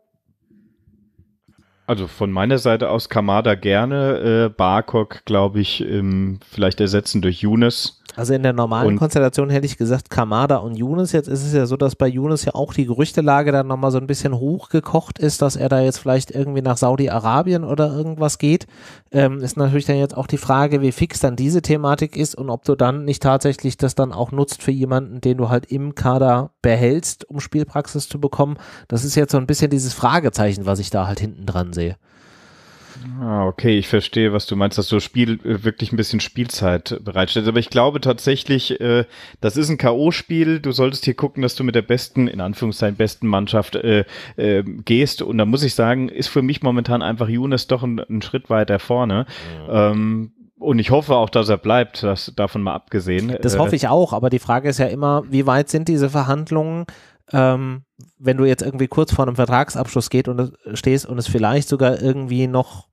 Also von meiner Seite aus Kamada gerne. Äh, Barkok, glaube ich, ähm, vielleicht ersetzen durch Younes. Also in der normalen und Konstellation hätte ich gesagt Kamada und Younes. Jetzt ist es ja so, dass bei Younes ja auch die Gerüchtelage dann nochmal so ein bisschen hochgekocht ist, dass er da jetzt vielleicht irgendwie nach Saudi-Arabien oder irgendwas geht. Ähm, ist natürlich dann jetzt auch die Frage, wie fix dann diese Thematik ist und ob du dann nicht tatsächlich das dann auch nutzt für jemanden, den du halt im Kader behältst, um Spielpraxis zu bekommen. Das ist jetzt so ein bisschen dieses Fragezeichen, was ich da halt hinten dran sehe. Ah, okay, ich verstehe, was du meinst, dass so Spiel äh, wirklich ein bisschen Spielzeit bereitstellt. Aber ich glaube tatsächlich, äh, das ist ein K.O.-Spiel. Du solltest hier gucken, dass du mit der besten, in Anführungszeichen besten Mannschaft äh, äh, gehst. Und da muss ich sagen, ist für mich momentan einfach Younes doch ein, ein Schritt weiter vorne. Ja. Ähm, und ich hoffe auch, dass er bleibt, das, davon mal abgesehen. Das äh, hoffe ich auch, aber die Frage ist ja immer, wie weit sind diese Verhandlungen? ähm, wenn du jetzt irgendwie kurz vor einem Vertragsabschluss geht und, stehst und es vielleicht sogar irgendwie noch,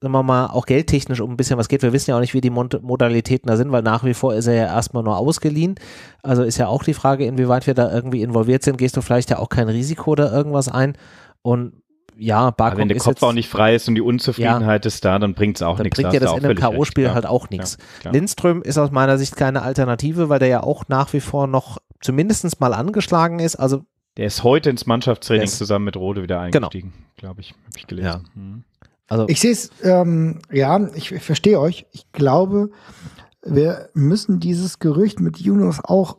immer mal, auch geldtechnisch um ein bisschen was geht. Wir wissen ja auch nicht, wie die Mod Modalitäten da sind, weil nach wie vor ist er ja erstmal nur ausgeliehen. Also ist ja auch die Frage, inwieweit wir da irgendwie involviert sind. Gehst du vielleicht ja auch kein Risiko oder irgendwas ein? Und ja, Aber wenn der Kopf jetzt, auch nicht frei ist und die Unzufriedenheit ja, ist da, dann bringt es auch nichts. Dann bringt dir das in einem K.O.-Spiel halt auch nichts. Ja, Lindström ist aus meiner Sicht keine Alternative, weil der ja auch nach wie vor noch zumindest mal angeschlagen ist. Also der ist heute ins Mannschaftstraining ist, zusammen mit Rode wieder genau. eingestiegen, genau. glaube ich, habe ich gelesen. Ja. Hm. Also ich sehe es, ähm, ja, ich, ich verstehe euch. Ich glaube, wir müssen dieses Gerücht mit Junos auch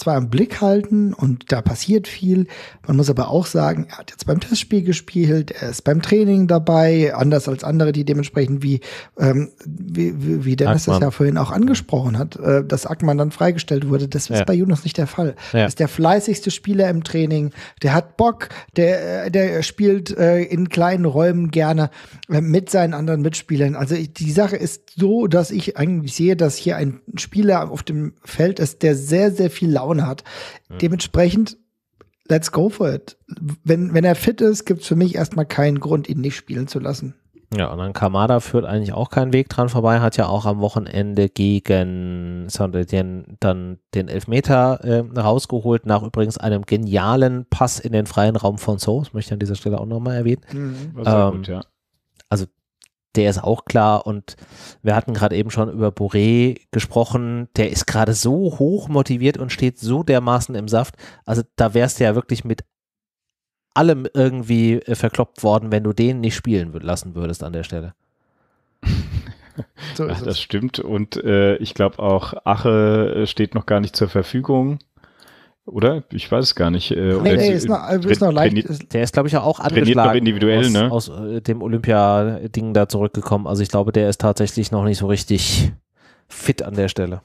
zwar im Blick halten und da passiert viel. Man muss aber auch sagen, er hat jetzt beim Testspiel gespielt, er ist beim Training dabei, anders als andere, die dementsprechend wie, ähm, wie, wie Dennis Ackmann. das ja vorhin auch angesprochen hat, äh, dass Ackmann dann freigestellt wurde. Das ja. ist bei Jonas nicht der Fall. Ja. Er ist der fleißigste Spieler im Training, der hat Bock, der, äh, der spielt äh, in kleinen Räumen gerne äh, mit seinen anderen Mitspielern. Also ich, die Sache ist so, dass ich eigentlich sehe, dass hier ein Spieler auf dem Feld ist, der sehr, sehr viel Laune Down hat. Mhm. Dementsprechend, let's go for it. Wenn, wenn er fit ist, gibt es für mich erstmal keinen Grund, ihn nicht spielen zu lassen. Ja, und dann Kamada führt eigentlich auch keinen Weg dran vorbei, hat ja auch am Wochenende gegen Saint-Étienne dann den Elfmeter äh, rausgeholt, nach übrigens einem genialen Pass in den freien Raum von So, das möchte ich an dieser Stelle auch nochmal erwähnen. Mhm, ähm, gut, ja. Also der ist auch klar. Und wir hatten gerade eben schon über Boré gesprochen. Der ist gerade so hoch motiviert und steht so dermaßen im Saft. Also da wärst du ja wirklich mit allem irgendwie äh, verkloppt worden, wenn du den nicht spielen lassen würdest an der Stelle. So Ach, das stimmt. Und äh, ich glaube auch, Ache äh, steht noch gar nicht zur Verfügung. Oder? Ich weiß es gar nicht. Äh, nee, nee, ist, noch, äh, ist noch leicht. Der ist, glaube ich, auch angeschlagen individuell, aus, ne? aus äh, dem Olympia-Ding da zurückgekommen. Also ich glaube, der ist tatsächlich noch nicht so richtig fit an der Stelle.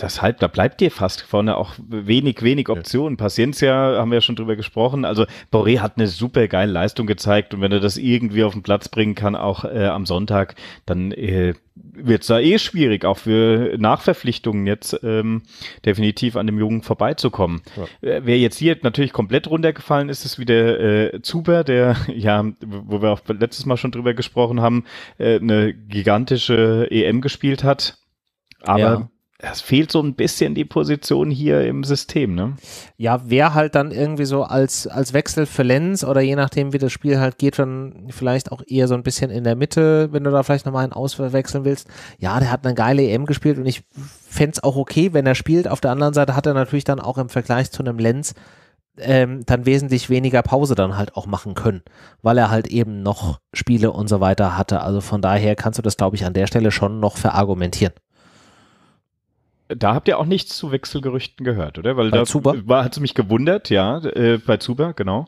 Deshalb, da bleibt dir fast vorne auch wenig, wenig Optionen. Ja. Paciencia haben wir ja schon drüber gesprochen. Also Boré hat eine super geile Leistung gezeigt und wenn er das irgendwie auf den Platz bringen kann, auch äh, am Sonntag, dann äh, wird es da eh schwierig, auch für Nachverpflichtungen jetzt ähm, definitiv an dem Jungen vorbeizukommen. Ja. Äh, wer jetzt hier natürlich komplett runtergefallen ist, ist wieder äh, Zuber, der, ja, wo wir auch letztes Mal schon drüber gesprochen haben, äh, eine gigantische EM gespielt hat. Aber ja es fehlt so ein bisschen die Position hier im System, ne? Ja, wer halt dann irgendwie so als, als Wechsel für Lenz oder je nachdem, wie das Spiel halt geht, dann vielleicht auch eher so ein bisschen in der Mitte, wenn du da vielleicht nochmal einen auswechseln willst. Ja, der hat eine geile EM gespielt und ich fände es auch okay, wenn er spielt. Auf der anderen Seite hat er natürlich dann auch im Vergleich zu einem Lenz ähm, dann wesentlich weniger Pause dann halt auch machen können, weil er halt eben noch Spiele und so weiter hatte. Also von daher kannst du das, glaube ich, an der Stelle schon noch verargumentieren da habt ihr auch nichts zu Wechselgerüchten gehört, oder? Weil bei da Zuber? War, hat es mich gewundert, ja, äh, bei Zuber, genau.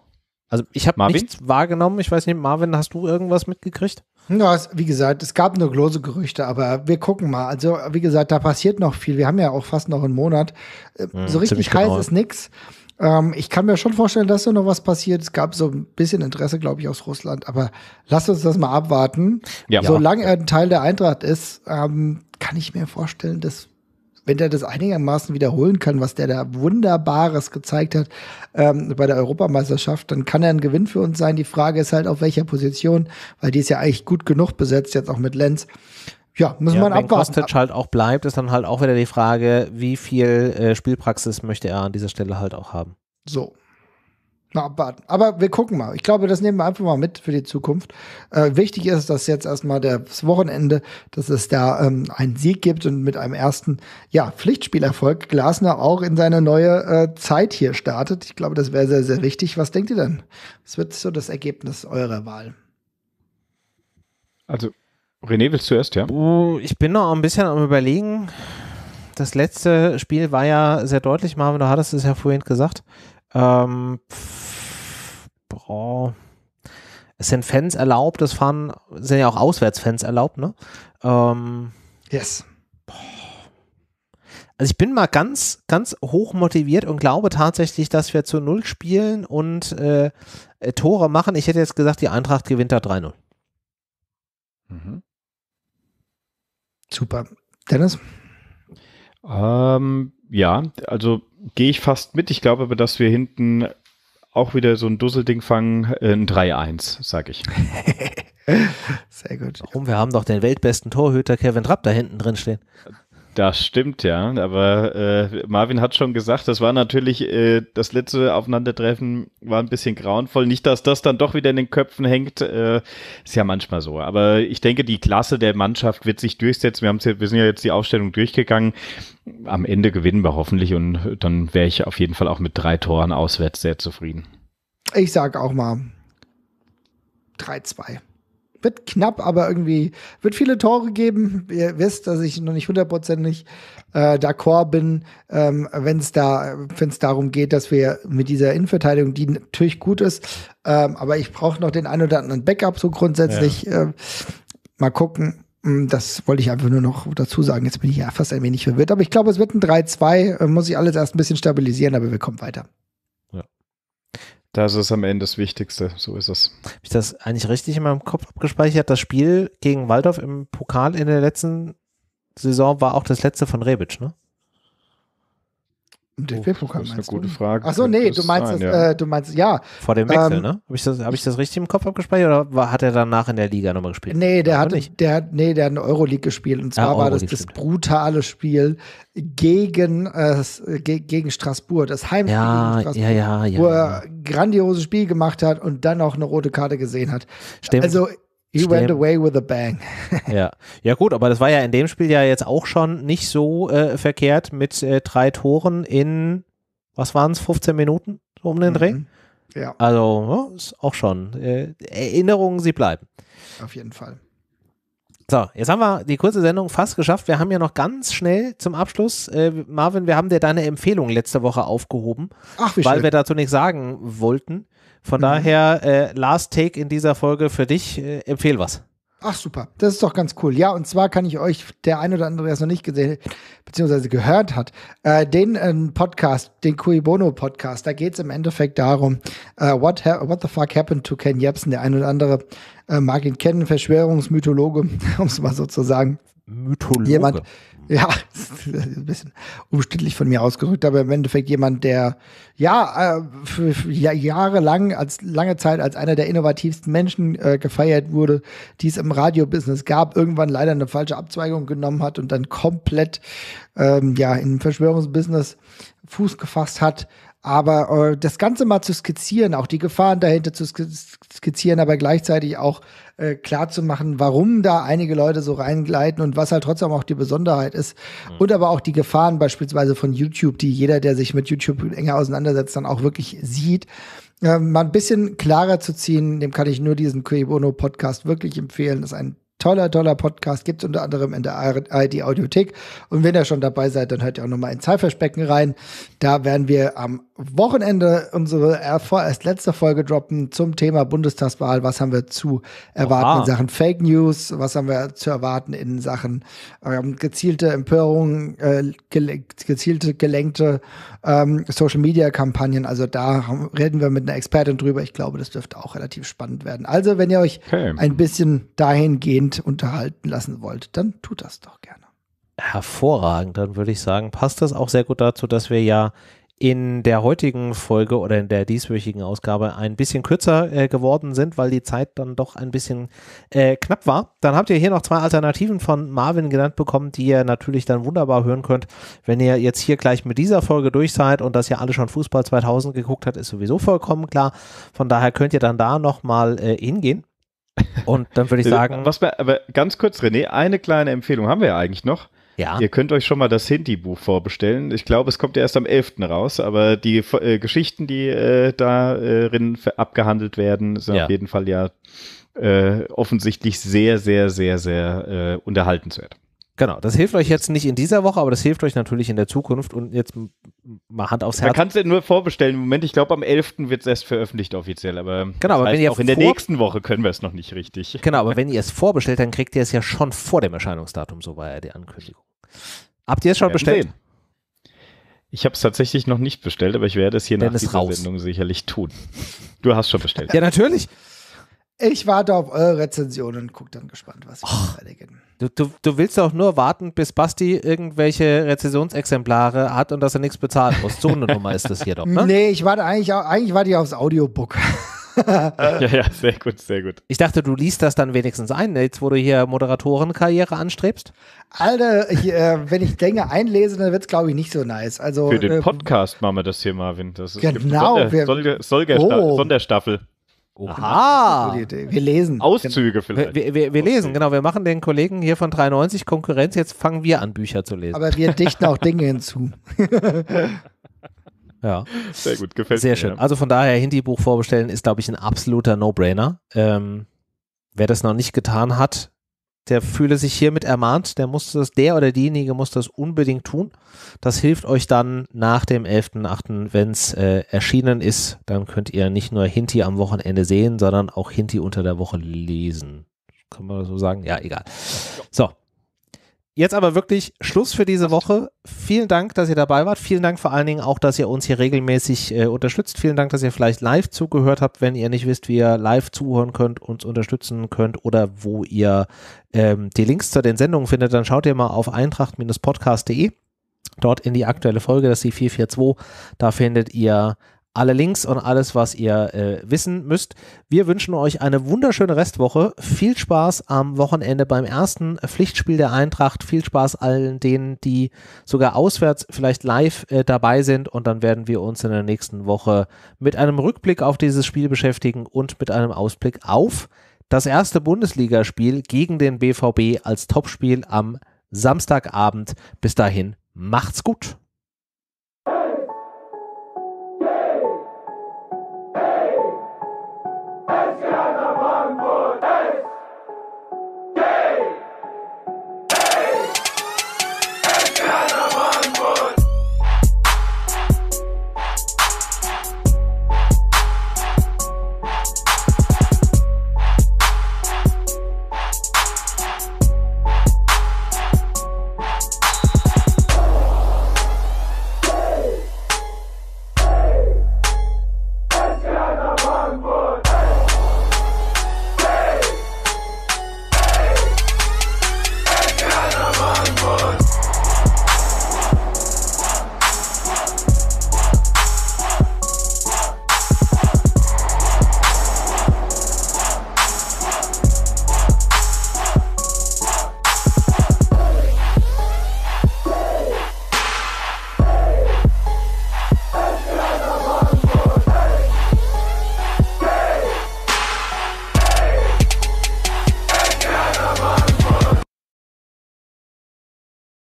Also ich habe nichts wahrgenommen. Ich weiß nicht, Marvin, hast du irgendwas mitgekriegt? Ja, es, wie gesagt, es gab nur große Gerüchte, aber wir gucken mal. Also wie gesagt, da passiert noch viel. Wir haben ja auch fast noch einen Monat. Hm, so richtig genau. heiß genau. ist nichts. Ähm, ich kann mir schon vorstellen, dass da noch was passiert. Es gab so ein bisschen Interesse, glaube ich, aus Russland. Aber lasst uns das mal abwarten. Ja, Solange ja. er ein Teil der Eintracht ist, ähm, kann ich mir vorstellen, dass wenn der das einigermaßen wiederholen kann, was der da Wunderbares gezeigt hat ähm, bei der Europameisterschaft, dann kann er ein Gewinn für uns sein. Die Frage ist halt, auf welcher Position, weil die ist ja eigentlich gut genug besetzt, jetzt auch mit Lenz. Ja, müssen ja, wir abwarten. Wenn Kostic halt auch bleibt, ist dann halt auch wieder die Frage, wie viel äh, Spielpraxis möchte er an dieser Stelle halt auch haben. So, Mal abwarten. Aber wir gucken mal. Ich glaube, das nehmen wir einfach mal mit für die Zukunft. Äh, wichtig ist, dass jetzt erstmal das Wochenende, dass es da ähm, einen Sieg gibt und mit einem ersten ja, Pflichtspielerfolg Glasner auch in seine neue äh, Zeit hier startet. Ich glaube, das wäre sehr, sehr wichtig. Was denkt ihr denn? Was wird so das Ergebnis eurer Wahl? Also, René, willst du erst, ja? ich bin noch ein bisschen am Überlegen. Das letzte Spiel war ja sehr deutlich, Marvin, du hattest es ja vorhin gesagt. Ähm, boah, es sind Fans erlaubt, es fahren, sind ja auch Auswärtsfans erlaubt, ne? Ähm, yes. Boah. Also ich bin mal ganz, ganz hoch motiviert und glaube tatsächlich, dass wir zu Null spielen und äh, äh, Tore machen. Ich hätte jetzt gesagt, die Eintracht gewinnt da 3-0. Mhm. Super. Dennis? Ähm, ja, also gehe ich fast mit. Ich glaube aber, dass wir hinten auch wieder so ein Dusselding fangen, äh, ein 3-1, sag ich. Sehr gut. Warum? Wir haben doch den weltbesten Torhüter Kevin Trapp da hinten drin stehen. Das stimmt ja, aber äh, Marvin hat schon gesagt, das war natürlich äh, das letzte Aufeinandertreffen war ein bisschen grauenvoll. Nicht, dass das dann doch wieder in den Köpfen hängt, äh, ist ja manchmal so. Aber ich denke, die Klasse der Mannschaft wird sich durchsetzen. Wir, haben's wir sind ja jetzt die Aufstellung durchgegangen. Am Ende gewinnen wir hoffentlich und dann wäre ich auf jeden Fall auch mit drei Toren auswärts sehr zufrieden. Ich sage auch mal 3-2 wird knapp, aber irgendwie wird viele Tore geben. Ihr wisst, dass ich noch nicht hundertprozentig äh, d'accord bin, ähm, wenn es da, wenn es darum geht, dass wir mit dieser Innenverteidigung, die natürlich gut ist, ähm, aber ich brauche noch den ein oder anderen Backup so grundsätzlich. Ja. Äh, mal gucken. Hm, das wollte ich einfach nur noch dazu sagen. Jetzt bin ich ja fast ein wenig verwirrt, aber ich glaube, es wird ein 3-2. Äh, muss ich alles erst ein bisschen stabilisieren, aber wir kommen weiter. Das ist am Ende das Wichtigste, so ist es. Habe ich das eigentlich richtig in meinem Kopf abgespeichert? Das Spiel gegen Waldorf im Pokal in der letzten Saison war auch das letzte von Rebic, ne? Im DFB-Pokal oh, Das ist eine gute du? Frage. Achso, nee, du meinst, sein, das, ja. Äh, du meinst, ja. Vor dem Wechsel, ähm, ne? Habe ich, hab ich das richtig im Kopf abgespeichert oder war, hat er danach in der Liga nochmal gespielt? Nee, der hat, nicht? Der, nee, der hat in der Euroleague gespielt. Und ah, zwar ah, war das das brutale Spiel gegen, äh, ge gegen Straßburg, das Heimspiel ja, gegen ja, ja, ja, wo er grandioses Spiel gemacht hat und dann auch eine rote Karte gesehen hat. Stimmt. Also You went away with a bang. ja. ja, gut, aber das war ja in dem Spiel ja jetzt auch schon nicht so äh, verkehrt mit äh, drei Toren in, was waren es, 15 Minuten so um den mhm. Dreh? Ja. Also, ja, ist auch schon. Äh, Erinnerungen, sie bleiben. Auf jeden Fall. So, jetzt haben wir die kurze Sendung fast geschafft. Wir haben ja noch ganz schnell zum Abschluss, äh, Marvin, wir haben dir deine Empfehlung letzte Woche aufgehoben, Ach, wie weil schön. wir dazu nichts sagen wollten. Von mhm. daher, äh, Last Take in dieser Folge für dich, äh, empfehl was. Ach super, das ist doch ganz cool. Ja, und zwar kann ich euch, der ein oder andere, der es noch nicht gesehen bzw. gehört hat, äh, den äh, Podcast, den Cui Bono Podcast, da geht es im Endeffekt darum, äh, what, what, the fuck happened to Ken Jebsen? Der ein oder andere äh, mag ihn kennen, Verschwörungsmythologe, um es mal so zu sagen. Mythologe? Jemand, ja, ein bisschen umständlich von mir ausgerückt, aber im Endeffekt jemand, der ja äh, für, für jahrelang, als lange Zeit als einer der innovativsten Menschen äh, gefeiert wurde, die es im Radiobusiness gab, irgendwann leider eine falsche Abzweigung genommen hat und dann komplett ähm, ja, in Verschwörungsbusiness Fuß gefasst hat, aber äh, das Ganze mal zu skizzieren, auch die Gefahren dahinter zu skizzieren, aber gleichzeitig auch äh, klar zu machen, warum da einige Leute so reingleiten und was halt trotzdem auch die Besonderheit ist. Mhm. Und aber auch die Gefahren beispielsweise von YouTube, die jeder, der sich mit YouTube enger auseinandersetzt, dann auch wirklich sieht. Äh, mal ein bisschen klarer zu ziehen, dem kann ich nur diesen Kuibono Podcast wirklich empfehlen. Das ist ein toller, toller Podcast, gibt es unter anderem in der ID Audiothek. Und wenn ihr schon dabei seid, dann hört ihr auch nochmal in Zeitverspecken rein. Da werden wir am Wochenende unsere erst letzte Folge droppen zum Thema Bundestagswahl. Was haben wir zu erwarten Aha. in Sachen Fake News? Was haben wir zu erwarten in Sachen ähm, gezielte Empörung, äh, gel gezielte, gelenkte ähm, Social Media Kampagnen? Also da reden wir mit einer Expertin drüber. Ich glaube, das dürfte auch relativ spannend werden. Also, wenn ihr euch okay. ein bisschen dahingehend unterhalten lassen wollt, dann tut das doch gerne hervorragend. Dann würde ich sagen, passt das auch sehr gut dazu, dass wir ja in der heutigen Folge oder in der dieswöchigen Ausgabe ein bisschen kürzer äh, geworden sind, weil die Zeit dann doch ein bisschen äh, knapp war. Dann habt ihr hier noch zwei Alternativen von Marvin genannt bekommen, die ihr natürlich dann wunderbar hören könnt, wenn ihr jetzt hier gleich mit dieser Folge durch seid und dass ihr alle schon Fußball 2000 geguckt habt, ist sowieso vollkommen klar. Von daher könnt ihr dann da nochmal äh, hingehen. Und dann würde ich äh, sagen. Was wir, aber ganz kurz, René, eine kleine Empfehlung haben wir ja eigentlich noch. Ja. Ihr könnt euch schon mal das Hindi-Buch vorbestellen. Ich glaube, es kommt ja erst am 11. raus, aber die äh, Geschichten, die äh, darin abgehandelt werden, sind ja. auf jeden Fall ja äh, offensichtlich sehr, sehr, sehr, sehr äh, unterhaltenswert. Genau, das hilft euch jetzt nicht in dieser Woche, aber das hilft euch natürlich in der Zukunft und jetzt mal Hand aufs Herz. Man kann es ja nur vorbestellen. Im Moment, ich glaube, am 11. wird es erst veröffentlicht offiziell, aber genau, aber wenn ihr auch in der nächsten Woche können wir es noch nicht richtig. Genau, aber wenn ihr es vorbestellt, dann kriegt ihr es ja schon vor dem Erscheinungsdatum, so war ja die Ankündigung. Habt ihr es schon ja, bestellt? Sehen. Ich habe es tatsächlich noch nicht bestellt, aber ich werde es hier Dennis nach dieser raus. Sendung sicherlich tun. Du hast schon bestellt. ja, natürlich. Ich warte auf eure Rezension und gucke dann gespannt, was wir Och, du, du, du, willst auch nur warten, bis Basti irgendwelche Rezensionsexemplare hat und dass er nichts bezahlen muss. So eine Nummer ist das hier doch, ne? Nee, ich warte eigentlich, eigentlich warte ich aufs Audiobook. ja, ja, sehr gut, sehr gut. Ich dachte, du liest das dann wenigstens ein, ne? jetzt wo du hier Moderatorenkarriere anstrebst. Alter, ich, äh, wenn ich Dinge einlese, dann wird es, glaube ich, nicht so nice. Also, Für den äh, Podcast machen wir das hier, Marvin. Das genau. Sonder, wir, Sonder, oh. Sonderstaffel. Oh, Aha. Genau. Wir lesen. Auszüge genau. vielleicht. Wir, wir, wir lesen, genau. Wir machen den Kollegen hier von 93 Konkurrenz. Jetzt fangen wir an, Bücher zu lesen. Aber wir dichten auch Dinge hinzu. Ja. Sehr gut, gefällt Sehr mir. Sehr schön. Also von daher, Hindi-Buch vorbestellen ist, glaube ich, ein absoluter No-Brainer. Ähm, wer das noch nicht getan hat, der fühle sich hiermit ermahnt, der muss das, der oder diejenige muss das unbedingt tun. Das hilft euch dann nach dem 11.8., wenn es äh, erschienen ist, dann könnt ihr nicht nur Hinti am Wochenende sehen, sondern auch Hinti unter der Woche lesen. Kann man so sagen? Ja, egal. So, Jetzt aber wirklich Schluss für diese Woche. Vielen Dank, dass ihr dabei wart. Vielen Dank vor allen Dingen auch, dass ihr uns hier regelmäßig äh, unterstützt. Vielen Dank, dass ihr vielleicht live zugehört habt, wenn ihr nicht wisst, wie ihr live zuhören könnt, uns unterstützen könnt oder wo ihr ähm, die Links zu den Sendungen findet. Dann schaut ihr mal auf eintracht-podcast.de dort in die aktuelle Folge, das ist die 442. Da findet ihr alle Links und alles, was ihr äh, wissen müsst. Wir wünschen euch eine wunderschöne Restwoche. Viel Spaß am Wochenende beim ersten Pflichtspiel der Eintracht. Viel Spaß allen denen, die sogar auswärts vielleicht live äh, dabei sind. Und dann werden wir uns in der nächsten Woche mit einem Rückblick auf dieses Spiel beschäftigen und mit einem Ausblick auf das erste Bundesligaspiel gegen den BVB als Topspiel am Samstagabend. Bis dahin, macht's gut.